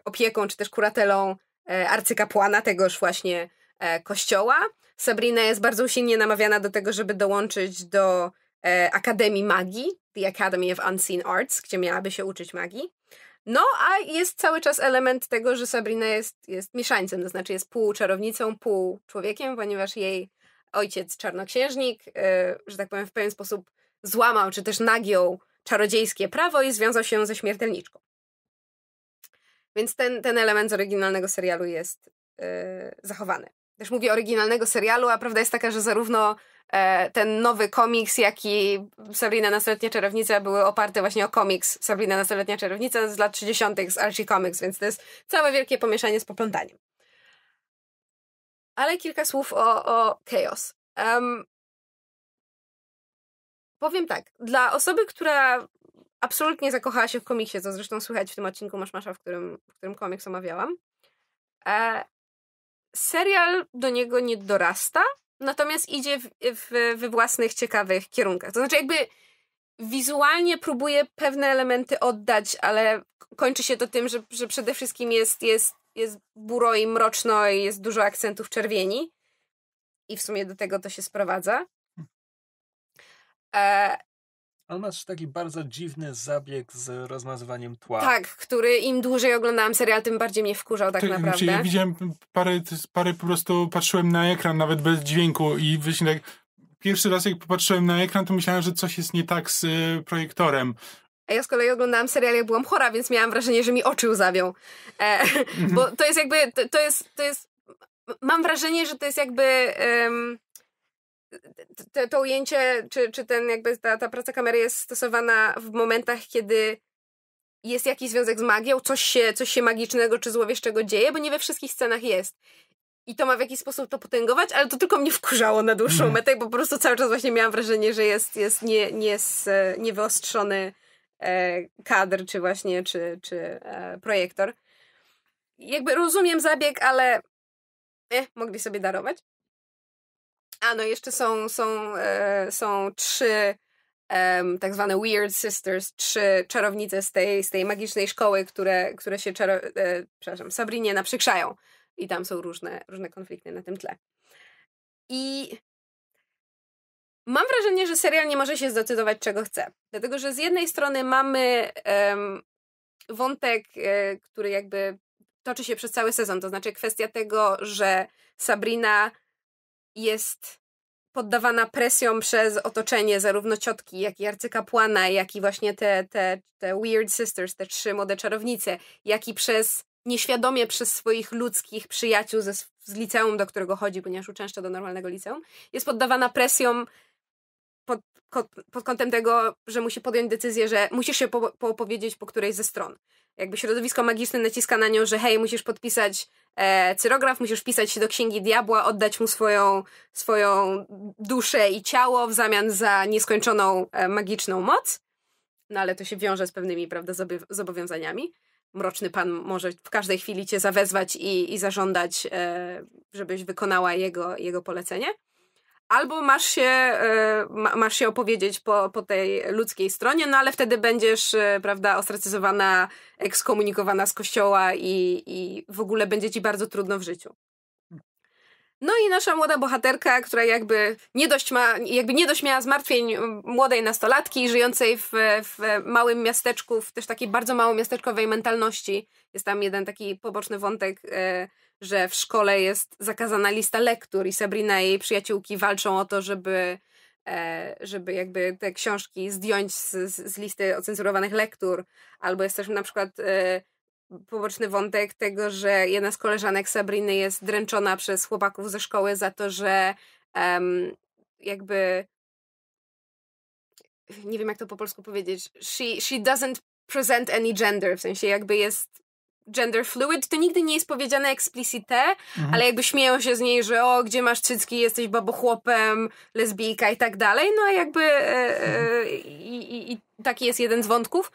opieką czy też kuratelą E, arcykapłana tegoż właśnie e, kościoła. Sabrina jest bardzo usilnie namawiana do tego, żeby dołączyć do e, Akademii Magii, The Academy of Unseen Arts, gdzie miałaby się uczyć magii. No, a jest cały czas element tego, że Sabrina jest, jest mieszańcem, to znaczy jest pół czarownicą, pół człowiekiem, ponieważ jej ojciec czarnoksiężnik, że tak powiem, w pewien sposób złamał, czy też nagiął czarodziejskie prawo i związał się ze śmiertelniczką. Więc ten, ten element z oryginalnego serialu jest yy, zachowany. Też mówię oryginalnego serialu, a prawda jest taka, że zarówno e, ten nowy komiks, jak i Sabrina Nastoletnia Czarownica były oparte właśnie o komiks Sabrina Nastoletnia Czarownica z lat 30. z Archie Comics, więc to jest całe wielkie pomieszanie z poplątaniem. Ale kilka słów o, o Chaos. Um, powiem tak, dla osoby, która absolutnie zakochała się w komiksie, co zresztą słychać w tym odcinku Masz Masza, w którym, w którym komiks omawiałam. E, serial do niego nie dorasta, natomiast idzie w, w, we własnych ciekawych kierunkach. To znaczy jakby wizualnie próbuje pewne elementy oddać, ale kończy się to tym, że, że przede wszystkim jest, jest, jest buro i mroczno i jest dużo akcentów czerwieni. I w sumie do tego to się sprowadza. E,
on ma taki bardzo dziwny zabieg z rozmazywaniem tła. Tak,
który im dłużej oglądałam serial, tym bardziej mnie wkurzał tak Ty, naprawdę. Znaczy, ja widziałem
parę, parę, po prostu patrzyłem na ekran nawet bez dźwięku i właśnie tak pierwszy raz jak popatrzyłem na ekran, to myślałem, że coś jest nie tak z y, projektorem.
A ja z kolei oglądałam serial, jak byłam chora, więc miałam wrażenie, że mi oczy łzawią. E, mhm. Bo to jest jakby, to, to, jest, to jest, mam wrażenie, że to jest jakby to, to ujęcie, czy, czy ten jakby ta, ta praca kamery jest stosowana w momentach, kiedy jest jakiś związek z magią, coś się, coś się magicznego czy złowieszczego dzieje, bo nie we wszystkich scenach jest. I to ma w jakiś sposób to potęgować, ale to tylko mnie wkurzało na dłuższą mhm. metę, bo po prostu cały czas właśnie miałam wrażenie, że jest, jest nie, nie, niewyostrzony e, kadr, czy właśnie, czy, czy e, projektor. Jakby rozumiem zabieg, ale eh, mogli sobie darować. A no jeszcze są, są, e, są trzy tak zwane Weird Sisters, trzy czarownice z tej, z tej magicznej szkoły, które, które się czaro, e, przepraszam, Sabrinie naprzykrzają. I tam są różne, różne konflikty na tym tle. I mam wrażenie, że serial nie może się zdecydować, czego chce. Dlatego, że z jednej strony mamy um, wątek, e, który jakby toczy się przez cały sezon, to znaczy kwestia tego, że Sabrina jest poddawana presjom przez otoczenie zarówno ciotki, jak i arcykapłana, jak i właśnie te, te, te Weird Sisters, te trzy młode czarownice, jak i przez nieświadomie przez swoich ludzkich przyjaciół ze, z liceum, do którego chodzi, ponieważ uczęszcza do normalnego liceum, jest poddawana presjom pod, pod, kątem tego, że musi podjąć decyzję, że musi się po, poopowiedzieć po której ze stron jakby środowisko magiczne naciska na nią, że hej, musisz podpisać e, cyrograf, musisz wpisać się do księgi diabła, oddać mu swoją, swoją duszę i ciało w zamian za nieskończoną e, magiczną moc. No ale to się wiąże z pewnymi, prawda, zobowiązaniami. Mroczny pan może w każdej chwili cię zawezwać i, i zażądać, e, żebyś wykonała jego, jego polecenie albo masz się, e, masz się opowiedzieć po, po tej ludzkiej stronie, no ale wtedy będziesz, e, prawda, ostracyzowana, ekskomunikowana z kościoła i, i w ogóle będzie ci bardzo trudno w życiu. No i nasza młoda bohaterka, która jakby nie dość, ma, jakby nie dość miała zmartwień młodej nastolatki żyjącej w, w małym miasteczku, w też takiej bardzo mało miasteczkowej mentalności. Jest tam jeden taki poboczny wątek, e, że w szkole jest zakazana lista lektur i Sabrina i jej przyjaciółki walczą o to, żeby, e, żeby jakby te książki zdjąć z, z listy ocenzurowanych lektur. Albo jest też na przykład e, poboczny wątek tego, że jedna z koleżanek Sabriny jest dręczona przez chłopaków ze szkoły za to, że um, jakby nie wiem jak to po polsku powiedzieć she, she doesn't present any gender, w sensie jakby jest gender fluid, to nigdy nie jest powiedziane explicite, mhm. ale jakby śmieją się z niej, że o, gdzie masz cycki, jesteś babochłopem, lesbijka i tak dalej, no a jakby e, e, i, i, taki jest jeden z wątków.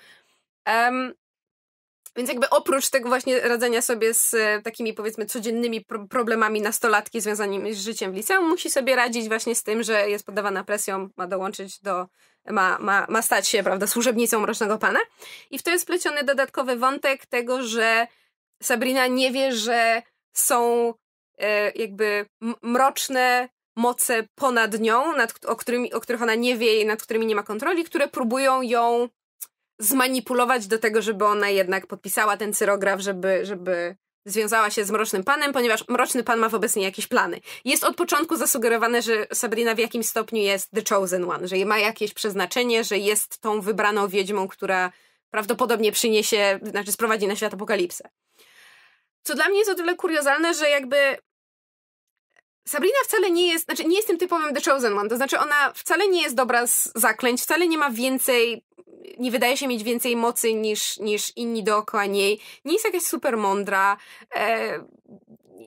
Um, więc jakby oprócz tego właśnie radzenia sobie z e, takimi powiedzmy codziennymi pro problemami nastolatki związanymi z życiem w liceum, musi sobie radzić właśnie z tym, że jest podawana presją, ma dołączyć do ma, ma, ma stać się, prawda, służebnicą Mrocznego Pana. I w to jest pleciony dodatkowy wątek tego, że Sabrina nie wie, że są e, jakby mroczne moce ponad nią, nad, o, którymi, o których ona nie wie i nad którymi nie ma kontroli, które próbują ją zmanipulować do tego, żeby ona jednak podpisała ten cyrograf, żeby, żeby związała się z Mrocznym Panem, ponieważ Mroczny Pan ma wobec niej jakieś plany. Jest od początku zasugerowane, że Sabrina w jakimś stopniu jest The Chosen One, że ma jakieś przeznaczenie, że jest tą wybraną wiedźmą, która prawdopodobnie przyniesie, znaczy sprowadzi na świat apokalipsę. Co dla mnie jest o tyle kuriozalne, że jakby Sabrina wcale nie jest, znaczy nie jest tym typowym The Chosen One, to znaczy ona wcale nie jest dobra z zaklęć, wcale nie ma więcej nie wydaje się mieć więcej mocy niż, niż inni dookoła niej. Nie jest jakaś super mądra. E,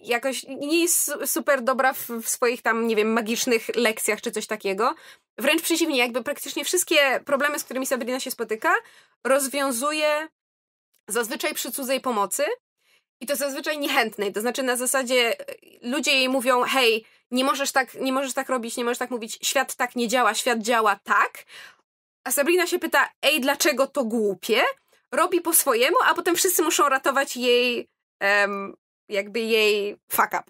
jakoś nie jest super dobra w, w, swoich tam, nie wiem, magicznych lekcjach czy coś takiego. Wręcz przeciwnie, jakby praktycznie wszystkie problemy, z którymi Sabrina się spotyka, rozwiązuje zazwyczaj przy cudzej pomocy. I to zazwyczaj niechętnej, to znaczy na zasadzie e, ludzie jej mówią, hej, nie możesz tak, nie możesz tak robić, nie możesz tak mówić, świat tak nie działa, świat działa tak. A Sabrina się pyta, ej, dlaczego to głupie? Robi po swojemu, a potem wszyscy muszą ratować jej, um, jakby jej fuck up.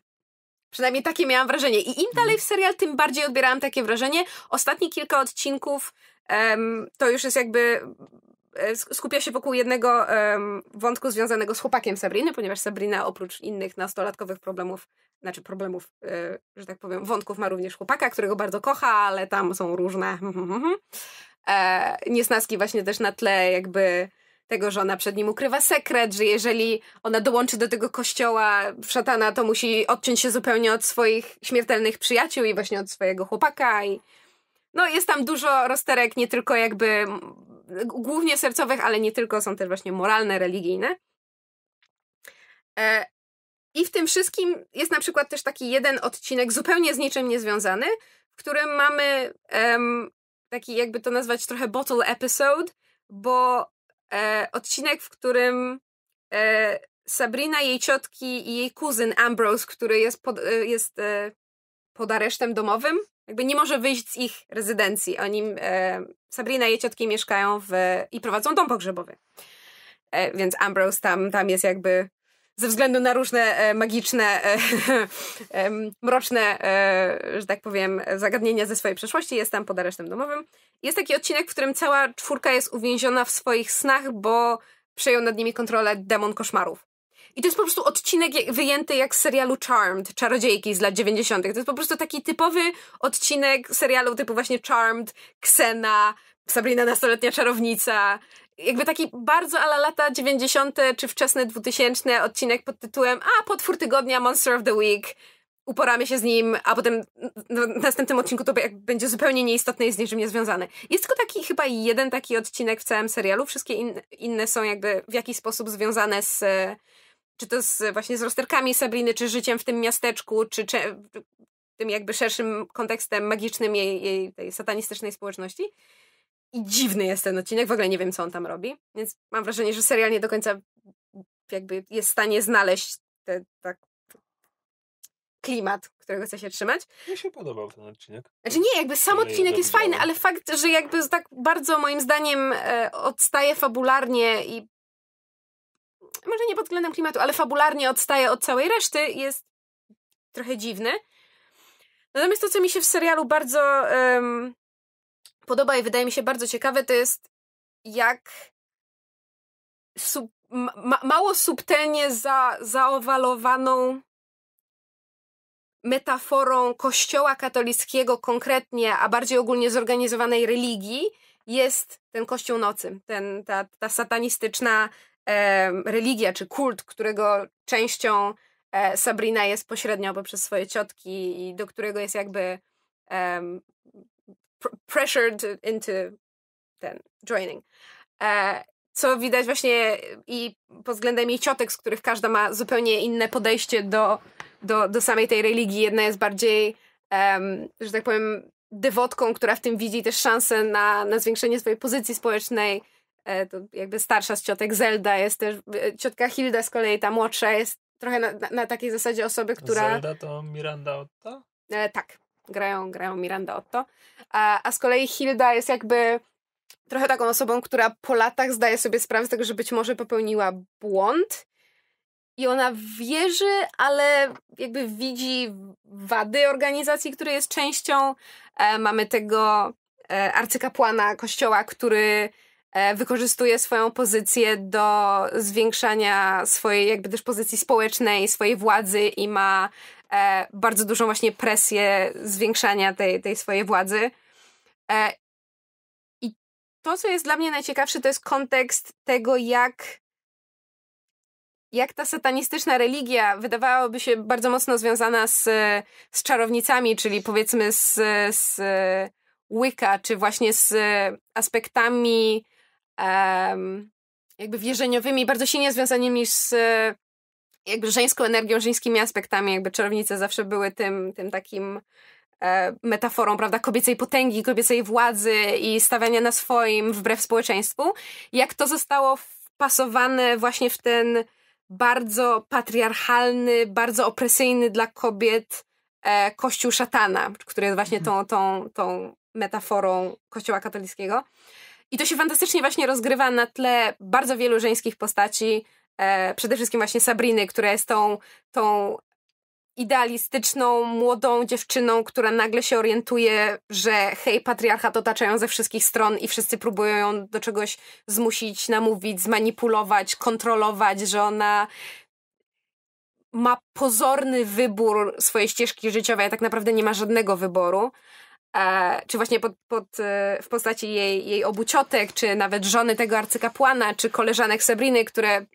Przynajmniej takie miałam wrażenie. I im dalej w serial, tym bardziej odbierałam takie wrażenie. Ostatnie kilka odcinków um, to już jest jakby e, skupia się wokół jednego um, wątku związanego z chłopakiem Sabriny, ponieważ Sabrina oprócz innych nastolatkowych problemów, znaczy problemów, e, że tak powiem, wątków ma również chłopaka, którego bardzo kocha, ale tam są różne. e, niesnaski właśnie też na tle jakby tego, że ona przed nim ukrywa sekret, że jeżeli ona dołączy do tego kościoła szatana, to musi odciąć się zupełnie od swoich śmiertelnych przyjaciół i właśnie od swojego chłopaka. I... No jest tam dużo rozterek, nie tylko jakby głównie sercowych, ale nie tylko, są też właśnie moralne, religijne. E, I w tym wszystkim jest na przykład też taki jeden odcinek zupełnie z niczym niezwiązany, w którym mamy taki, jakby to nazwać, trochę bottle episode, bo e, odcinek, w którym e, Sabrina, jej ciotki i jej kuzyn Ambrose, który jest pod, e, jest e, pod aresztem domowym, jakby nie może wyjść z ich rezydencji. Oni, e, Sabrina i jej ciotki mieszkają w, i prowadzą dom pogrzebowy. E, więc Ambrose tam, tam jest jakby ze względu na różne e, magiczne, e, mroczne, e, że tak powiem, zagadnienia ze swojej przeszłości, jest tam pod aresztem domowym. Jest taki odcinek, w którym cała czwórka jest uwięziona w swoich snach, bo przejął nad nimi kontrolę demon koszmarów. I to jest po prostu odcinek wyjęty jak z serialu Charmed, Czarodziejki z lat 90. To jest po prostu taki typowy odcinek serialu typu właśnie Charmed, Ksena, Sabrina Nastoletnia Czarownica, jakby taki bardzo ala lata 90. czy wczesne 2000 odcinek pod tytułem A, potwór tygodnia, Monster of the Week. Uporamy się z nim, a potem w następnym odcinku to będzie zupełnie nieistotne i z niczym niezwiązane. Jest tylko taki, chyba jeden taki odcinek w całym serialu. Wszystkie in, inne są jakby w jakiś sposób związane z, czy to z, właśnie z rozterkami Sabriny, czy życiem w tym miasteczku, czy, czy tym jakby szerszym kontekstem magicznym jej, jej tej satanistycznej społeczności i dziwny jest ten odcinek, w ogóle nie wiem, co on tam robi, więc mam wrażenie, że serial nie do końca jakby jest w stanie znaleźć ten tak, klimat, którego chce się trzymać.
Mi się
podobał ten odcinek.
Znaczy nie, jakby sam odcinek jest fajny, ale fakt, że jakby tak bardzo moim zdaniem e, odstaje fabularnie i może nie pod względem klimatu, ale fabularnie odstaje od całej reszty, jest trochę dziwny. Natomiast to, co mi się w serialu bardzo um, podoba i wydaje mi się bardzo ciekawe, to jest jak sub, ma, mało subtelnie za, zaowalowaną metaforą kościoła katolickiego konkretnie, a bardziej ogólnie zorganizowanej religii, jest ten kościół nocy, ten, ta, ta satanistyczna e, religia czy kult, którego częścią e, Sabrina jest pośrednio poprzez swoje ciotki i do którego jest jakby e, pressured into ten joining. E, co widać właśnie i pod względem jej ciotek, z których każda ma zupełnie inne podejście do, do, do samej tej religii. Jedna jest bardziej, um, że tak powiem, dewotką, która w tym widzi też szansę na, na zwiększenie swojej pozycji społecznej. E, to jakby starsza z ciotek Zelda jest też, e, ciotka Hilda z kolei, ta młodsza jest trochę na, na, na takiej zasadzie osoby, która... Zelda
to Miranda Otto?
E, tak grają, grają Miranda Otto. A, a z kolei Hilda jest jakby trochę taką osobą, która po latach zdaje sobie sprawę z tego, że być może popełniła błąd. I ona wierzy, ale jakby widzi wady organizacji, której jest częścią. E, mamy tego e, arcykapłana kościoła, który e, wykorzystuje swoją pozycję do zwiększania swojej jakby też pozycji społecznej, swojej władzy i ma e, bardzo dużą właśnie presję zwiększania tej, tej swojej władzy. E, I to, co jest dla mnie najciekawsze, to jest kontekst tego, jak, jak ta satanistyczna religia wydawałaby się bardzo mocno związana z, z czarownicami, czyli powiedzmy z, z Wicca, czy właśnie z aspektami um, jakby wierzeniowymi, bardzo silnie związanymi z jakby żeńską energią, żeńskimi aspektami, jakby czarownice zawsze były tym, tym takim e, metaforą, prawda, kobiecej potęgi, kobiecej władzy i stawiania na swoim wbrew społeczeństwu. Jak to zostało wpasowane właśnie w ten bardzo patriarchalny, bardzo opresyjny dla kobiet e, kościół szatana, który jest właśnie tą, mhm. tą, tą metaforą kościoła katolickiego. I to się fantastycznie właśnie rozgrywa na tle bardzo wielu żeńskich postaci, e, przede wszystkim właśnie Sabriny, która jest tą, tą idealistyczną, młodą dziewczyną, która nagle się orientuje, że hej, patriarchat otacza ją ze wszystkich stron i wszyscy próbują ją do czegoś zmusić, namówić, zmanipulować, kontrolować, że ona ma pozorny wybór swojej ścieżki życiowej, a tak naprawdę nie ma żadnego wyboru. E, czy właśnie pod, pod, e, w postaci jej, jej obu ciotek, czy nawet żony tego arcykapłana, czy koleżanek Sabriny, które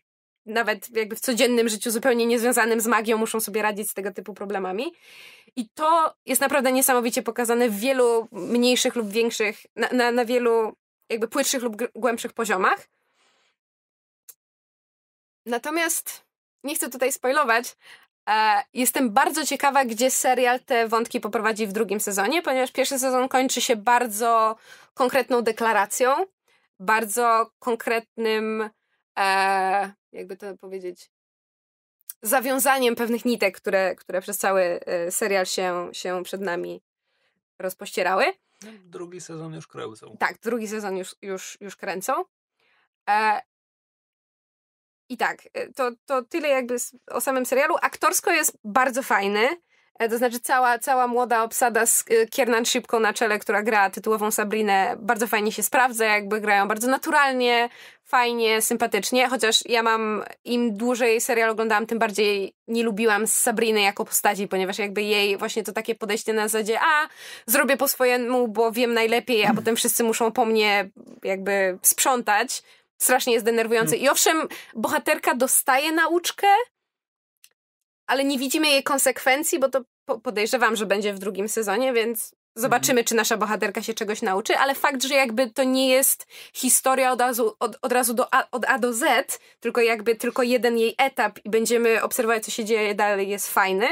nawet jakby w codziennym życiu zupełnie niezwiązanym z magią muszą sobie radzić z tego typu problemami. I to jest naprawdę niesamowicie pokazane w wielu mniejszych lub większych, na, na, na wielu jakby płytszych lub głębszych poziomach. Natomiast nie chcę tutaj spoilować. E, jestem bardzo ciekawa, gdzie serial te wątki poprowadzi w drugim sezonie, ponieważ pierwszy sezon kończy się bardzo konkretną deklaracją, bardzo konkretnym e, jakby to powiedzieć, zawiązaniem pewnych nitek, które, które przez cały y, serial się, się przed nami rozpościerały.
No, drugi sezon już kręcą. Tak,
drugi sezon już, już, już kręcą. E, I tak, y, to, to tyle jakby o samym serialu. Aktorsko jest bardzo fajny. E, to znaczy cała, cała młoda obsada z e, Kiernan Szybko na czele, która gra tytułową Sabrinę, bardzo fajnie się sprawdza, jakby grają bardzo naturalnie, fajnie, sympatycznie, chociaż ja mam, im dłużej serial oglądałam, tym bardziej nie lubiłam Sabriny jako postaci, ponieważ jakby jej właśnie to takie podejście na zasadzie, a zrobię po swojemu, bo wiem najlepiej, a potem wszyscy muszą po mnie jakby sprzątać, strasznie jest denerwujące. I owszem, bohaterka dostaje nauczkę, ale nie widzimy jej konsekwencji, bo to podejrzewam, że będzie w drugim sezonie, więc zobaczymy, mhm. czy nasza bohaterka się czegoś nauczy, ale fakt, że jakby to nie jest historia od razu, od, od razu do a, od A do Z, tylko jakby tylko jeden jej etap i będziemy obserwować, co się dzieje dalej, jest fajny.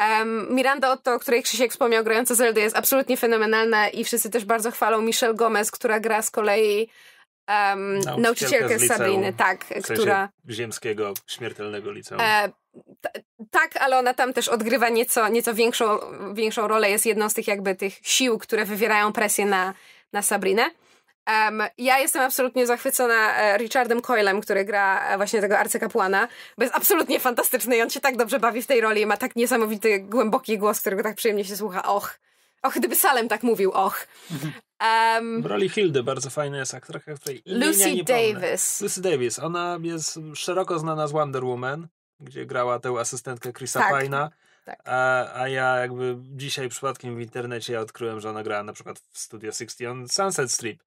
Um, Miranda Otto, o której Krzysiek wspomniał, grająca Zelda, jest absolutnie fenomenalna i wszyscy też bardzo chwalą Michelle Gomez, która gra z kolei um, nauczycielkę, nauczycielkę z Sabriny, tak, w która...
Ziemskiego, śmiertelnego liceum. E,
tak, ale ona tam też odgrywa nieco, nieco większą, większą rolę, jest jedną z tych jakby tych sił, które wywierają presję na, na Sabrinę. Um, ja jestem absolutnie zachwycona e, Richardem Coylem, który gra e, właśnie tego arcykapłana, bo jest absolutnie fantastyczny i on się tak dobrze bawi w tej roli i ma tak niesamowity, głęboki głos, którego tak przyjemnie się słucha. Och, och, gdyby Salem tak mówił, och. Um, w roli
Hildy bardzo fajna jest aktorka, Lucy Davis. Lucy Davis. Ona jest szeroko znana z Wonder Woman gdzie grała tę asystentkę Chrisa tak. Pina. Tak. A, a ja jakby dzisiaj przypadkiem w internecie ja odkryłem, że ona grała na przykład w Studio 60 on Sunset Strip.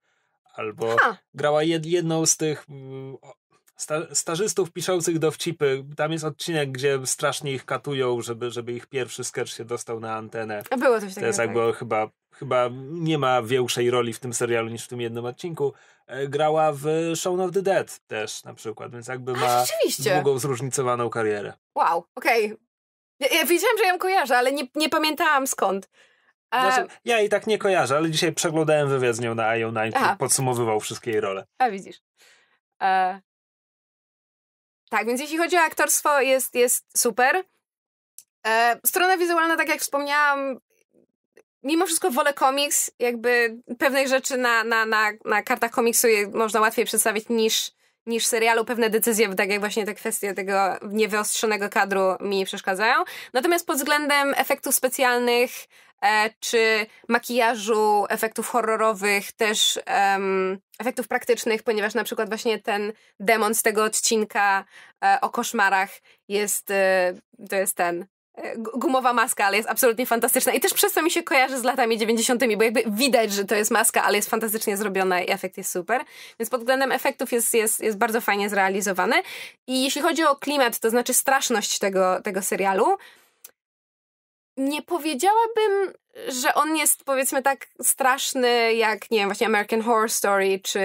Albo ha. grała jed, jedną z tych mm, sta, stażystów piszących dowcipy. Tam jest odcinek, gdzie strasznie ich katują, żeby, żeby ich pierwszy sketch się dostał na antenę. A było coś takiego. To jest jakby tak. chyba chyba nie ma większej roli w tym serialu niż w tym jednym odcinku, e, grała w Shaun of the Dead też na przykład, więc jakby ma A, długą, zróżnicowaną karierę.
Wow, okej. Okay. Ja, ja wiedziałam, że ją kojarzę, ale nie, nie pamiętałam skąd. E, znaczy,
ja jej tak nie kojarzę, ale dzisiaj przeglądałem wywiad z nią na IO9, podsumowywał wszystkie jej role.
A widzisz. E... Tak, więc jeśli chodzi o aktorstwo, jest, jest super. E... Strona wizualna, tak jak wspomniałam, mimo wszystko wolę komiks, jakby pewnych rzeczy na, na, na, na kartach komiksu można łatwiej przedstawić niż, niż serialu. Pewne decyzje, tak jak właśnie te kwestie tego niewyostrzonego kadru mi przeszkadzają. Natomiast pod względem efektów specjalnych e, czy makijażu, efektów horrorowych, też em, efektów praktycznych, ponieważ na przykład właśnie ten demon z tego odcinka e, o koszmarach jest, e, to jest ten gumowa maska, ale jest absolutnie fantastyczna. I też przez to mi się kojarzy z latami 90., bo jakby widać, że to jest maska, ale jest fantastycznie zrobiona i efekt jest super. Więc pod względem efektów jest, jest, jest bardzo fajnie zrealizowany. I jeśli chodzi o klimat, to znaczy straszność tego, tego serialu, nie powiedziałabym, że on jest powiedzmy tak straszny jak, nie wiem, właśnie American Horror Story czy.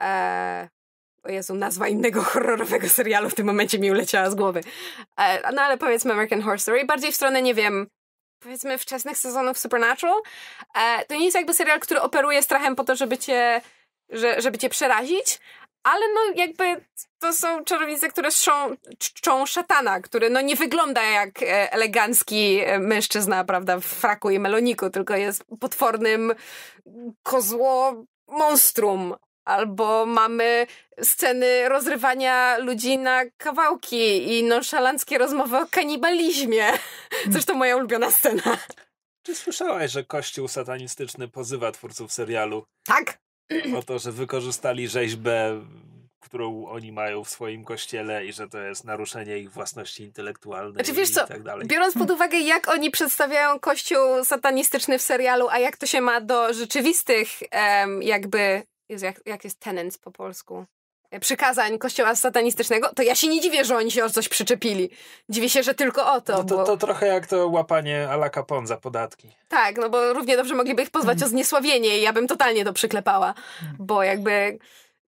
E, o Jezu, nazwa innego horrorowego serialu w tym momencie mi uleciała z głowy. E, no ale powiedzmy American Horror Story, bardziej w stronę, nie wiem, powiedzmy wczesnych sezonów Supernatural. E, to nie jest jakby serial, który operuje strachem po to, żeby cię, żeby cię przerazić, ale no jakby to są czarownice, które szą, czczą szatana, który no nie wygląda jak e, elegancki mężczyzna, prawda, w fraku i meloniku, tylko jest potwornym kozło monstrum albo mamy sceny rozrywania ludzi na kawałki i nonszalanckie rozmowy o kanibalizmie.
Zresztą mm. moja ulubiona scena. Czy słyszałaś, że kościół satanistyczny pozywa twórców serialu? Tak. O to, że wykorzystali rzeźbę, którą oni mają w swoim kościele i że to jest naruszenie ich własności intelektualnej znaczy, wiesz i co, tak dalej. Biorąc
pod uwagę, jak oni przedstawiają kościół satanistyczny w serialu, a jak to się ma do rzeczywistych jakby Jezu, jak, jak jest tenens po polsku? E, przykazań kościoła satanistycznego, to ja się nie dziwię, że oni się o coś
przyczepili. Dziwię się, że tylko o to. No to, bo... to trochę jak to łapanie Ala Capone za podatki.
Tak, no bo równie dobrze mogliby ich pozwać mm. o zniesławienie i ja bym totalnie to przyklepała, mm. bo jakby...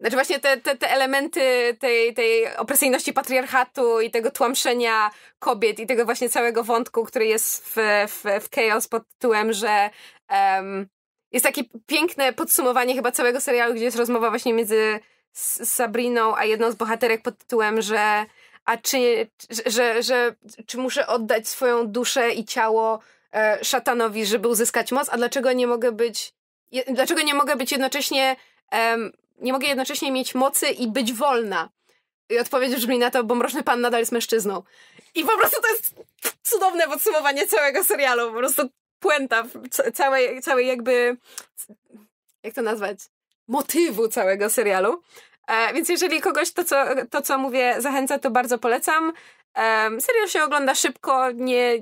Znaczy właśnie te, te, te elementy tej, tej opresyjności patriarchatu i tego tłamszenia kobiet i tego właśnie całego wątku, który jest w, w, w Chaos pod tytułem, że um, jest takie piękne podsumowanie chyba całego serialu, gdzie jest rozmowa właśnie między Sabriną a jedną z bohaterek pod tytułem, że a czy, że, że, że czy muszę oddać swoją duszę i ciało e, szatanowi, żeby uzyskać moc, a dlaczego nie mogę być je, dlaczego nie mogę być jednocześnie nie mogę jednocześnie mieć mocy i być wolna. I odpowiedź brzmi na to, bo Mroczny Pan nadal jest mężczyzną. I po prostu to jest cudowne podsumowanie całego serialu. Po prostu puenta całej, całej jakby, jak to nazwać, motywu całego serialu. E, więc jeżeli kogoś to co, to, co mówię, zachęca, to bardzo polecam. E, serial się ogląda szybko, nie,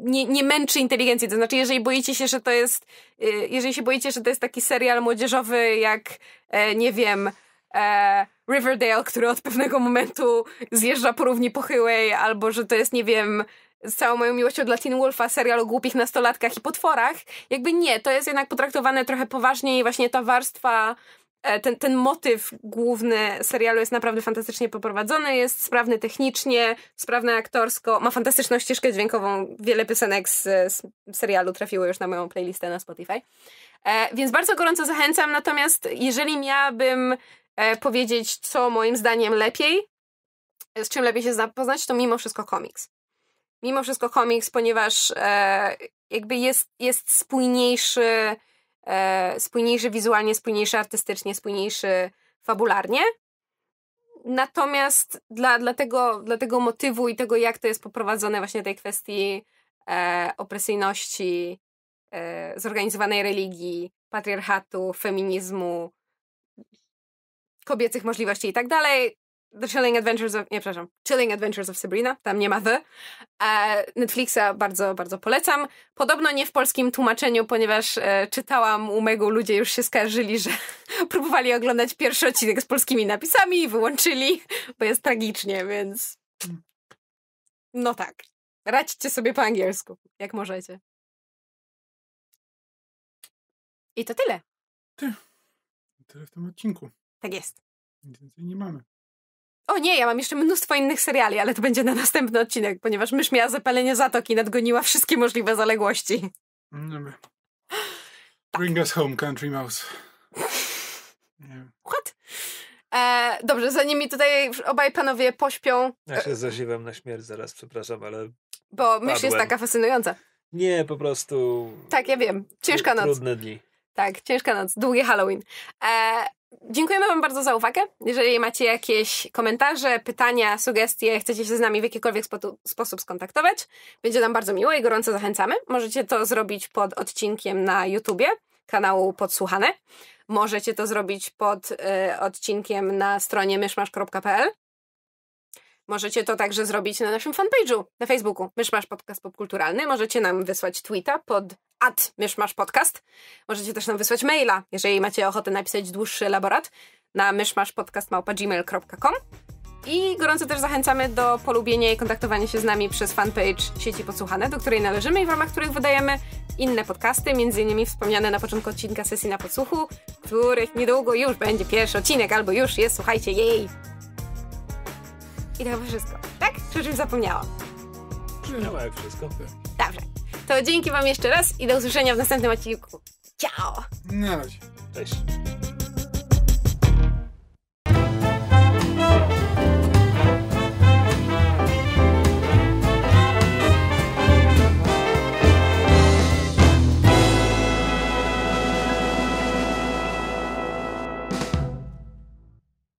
nie, nie męczy inteligencji. To znaczy, jeżeli boicie się, że to jest, y, jeżeli się boicie, że to jest taki serial młodzieżowy, jak e, nie wiem, e, Riverdale, który od pewnego momentu zjeżdża po równi pochyłej, albo że to jest, nie wiem, z całą moją miłością dla Teen Wolfa, serial o głupich nastolatkach i potworach. Jakby nie, to jest jednak potraktowane trochę poważniej i właśnie ta warstwa e, ten, ten motyw główny serialu jest naprawdę fantastycznie poprowadzony, jest sprawny technicznie, sprawny aktorsko, ma fantastyczną ścieżkę dźwiękową. Wiele piosenek z, z serialu trafiło już na moją playlistę na Spotify. E, więc bardzo gorąco zachęcam, natomiast jeżeli miałabym e, powiedzieć, co moim zdaniem lepiej, z czym lepiej się zapoznać, to mimo wszystko komiks mimo wszystko komiks, ponieważ e, jakby jest, jest spójniejszy, e, spójniejszy wizualnie, spójniejszy artystycznie, spójniejszy fabularnie. Natomiast dla, dla, tego, dla tego motywu i tego, jak to jest poprowadzone, właśnie tej kwestii e, opresyjności, e, zorganizowanej religii, patriarchatu, feminizmu, kobiecych możliwości i tak dalej, The Chilling Adventures of... Nie, przepraszam. Chilling Adventures of Sabrina. Tam nie ma the. E, Netflixa bardzo, bardzo polecam. Podobno nie w polskim tłumaczeniu, ponieważ e, czytałam u mego ludzie już się skarżyli, że próbowali oglądać pierwszy odcinek z polskimi napisami i wyłączyli, bo jest tragicznie, więc...
No tak. Radźcie sobie po angielsku, jak możecie. I to tyle. Ty. Tyle w tym odcinku. Tak jest. Nic więcej nie mamy.
O nie, ja mam jeszcze mnóstwo innych seriali, ale to będzie na następny odcinek, ponieważ mysz miała zapalenie zatoki i nadgoniła wszystkie możliwe zaległości.
Mm, dobra. Bring us home, country mouse.
Nie. What? E, dobrze, zanim mi tutaj obaj panowie pośpią...
Ja e, się zaziwam
na śmierć zaraz, przepraszam, ale... Bo mysz jest taka fascynująca. Nie, po prostu...
Tak, ja wiem. Ciężka noc. Trudne dni. Tak, ciężka noc. Długi Halloween. E, Dziękujemy Wam bardzo za uwagę. Jeżeli macie jakieś komentarze, pytania, sugestie, chcecie się z nami w jakikolwiek spo- sposób skontaktować, będzie nam bardzo miło i gorąco zachęcamy. Możecie to zrobić pod odcinkiem na YouTubie kanału Podsłuchane. Możecie to zrobić pod y, odcinkiem na stronie myszmasz.pl Możecie to także zrobić na naszym fanpage'u na Facebooku Myszmasz Podcast Popkulturalny. Możecie nam wysłać tweeta pod at Myszmasz Podcast. Możecie też nam wysłać maila, jeżeli macie ochotę napisać dłuższy elaborat na myszmaszpodcast.gmail.com i gorąco też zachęcamy do polubienia i kontaktowania się z nami przez fanpage sieci Podsłuchane, do której należymy i w ramach których wydajemy inne podcasty, m.in. wspomniane na początku odcinka sesji na podsłuchu, których niedługo już będzie pierwszy odcinek albo już jest, słuchajcie, jej! I to tak chyba wszystko, tak? Czy czymś zapomniałam?
Brzmiało jak wszystko. Dobrze.
To dzięki Wam jeszcze raz i do usłyszenia w następnym odcinku. Ciao!
Na razie. Cześć.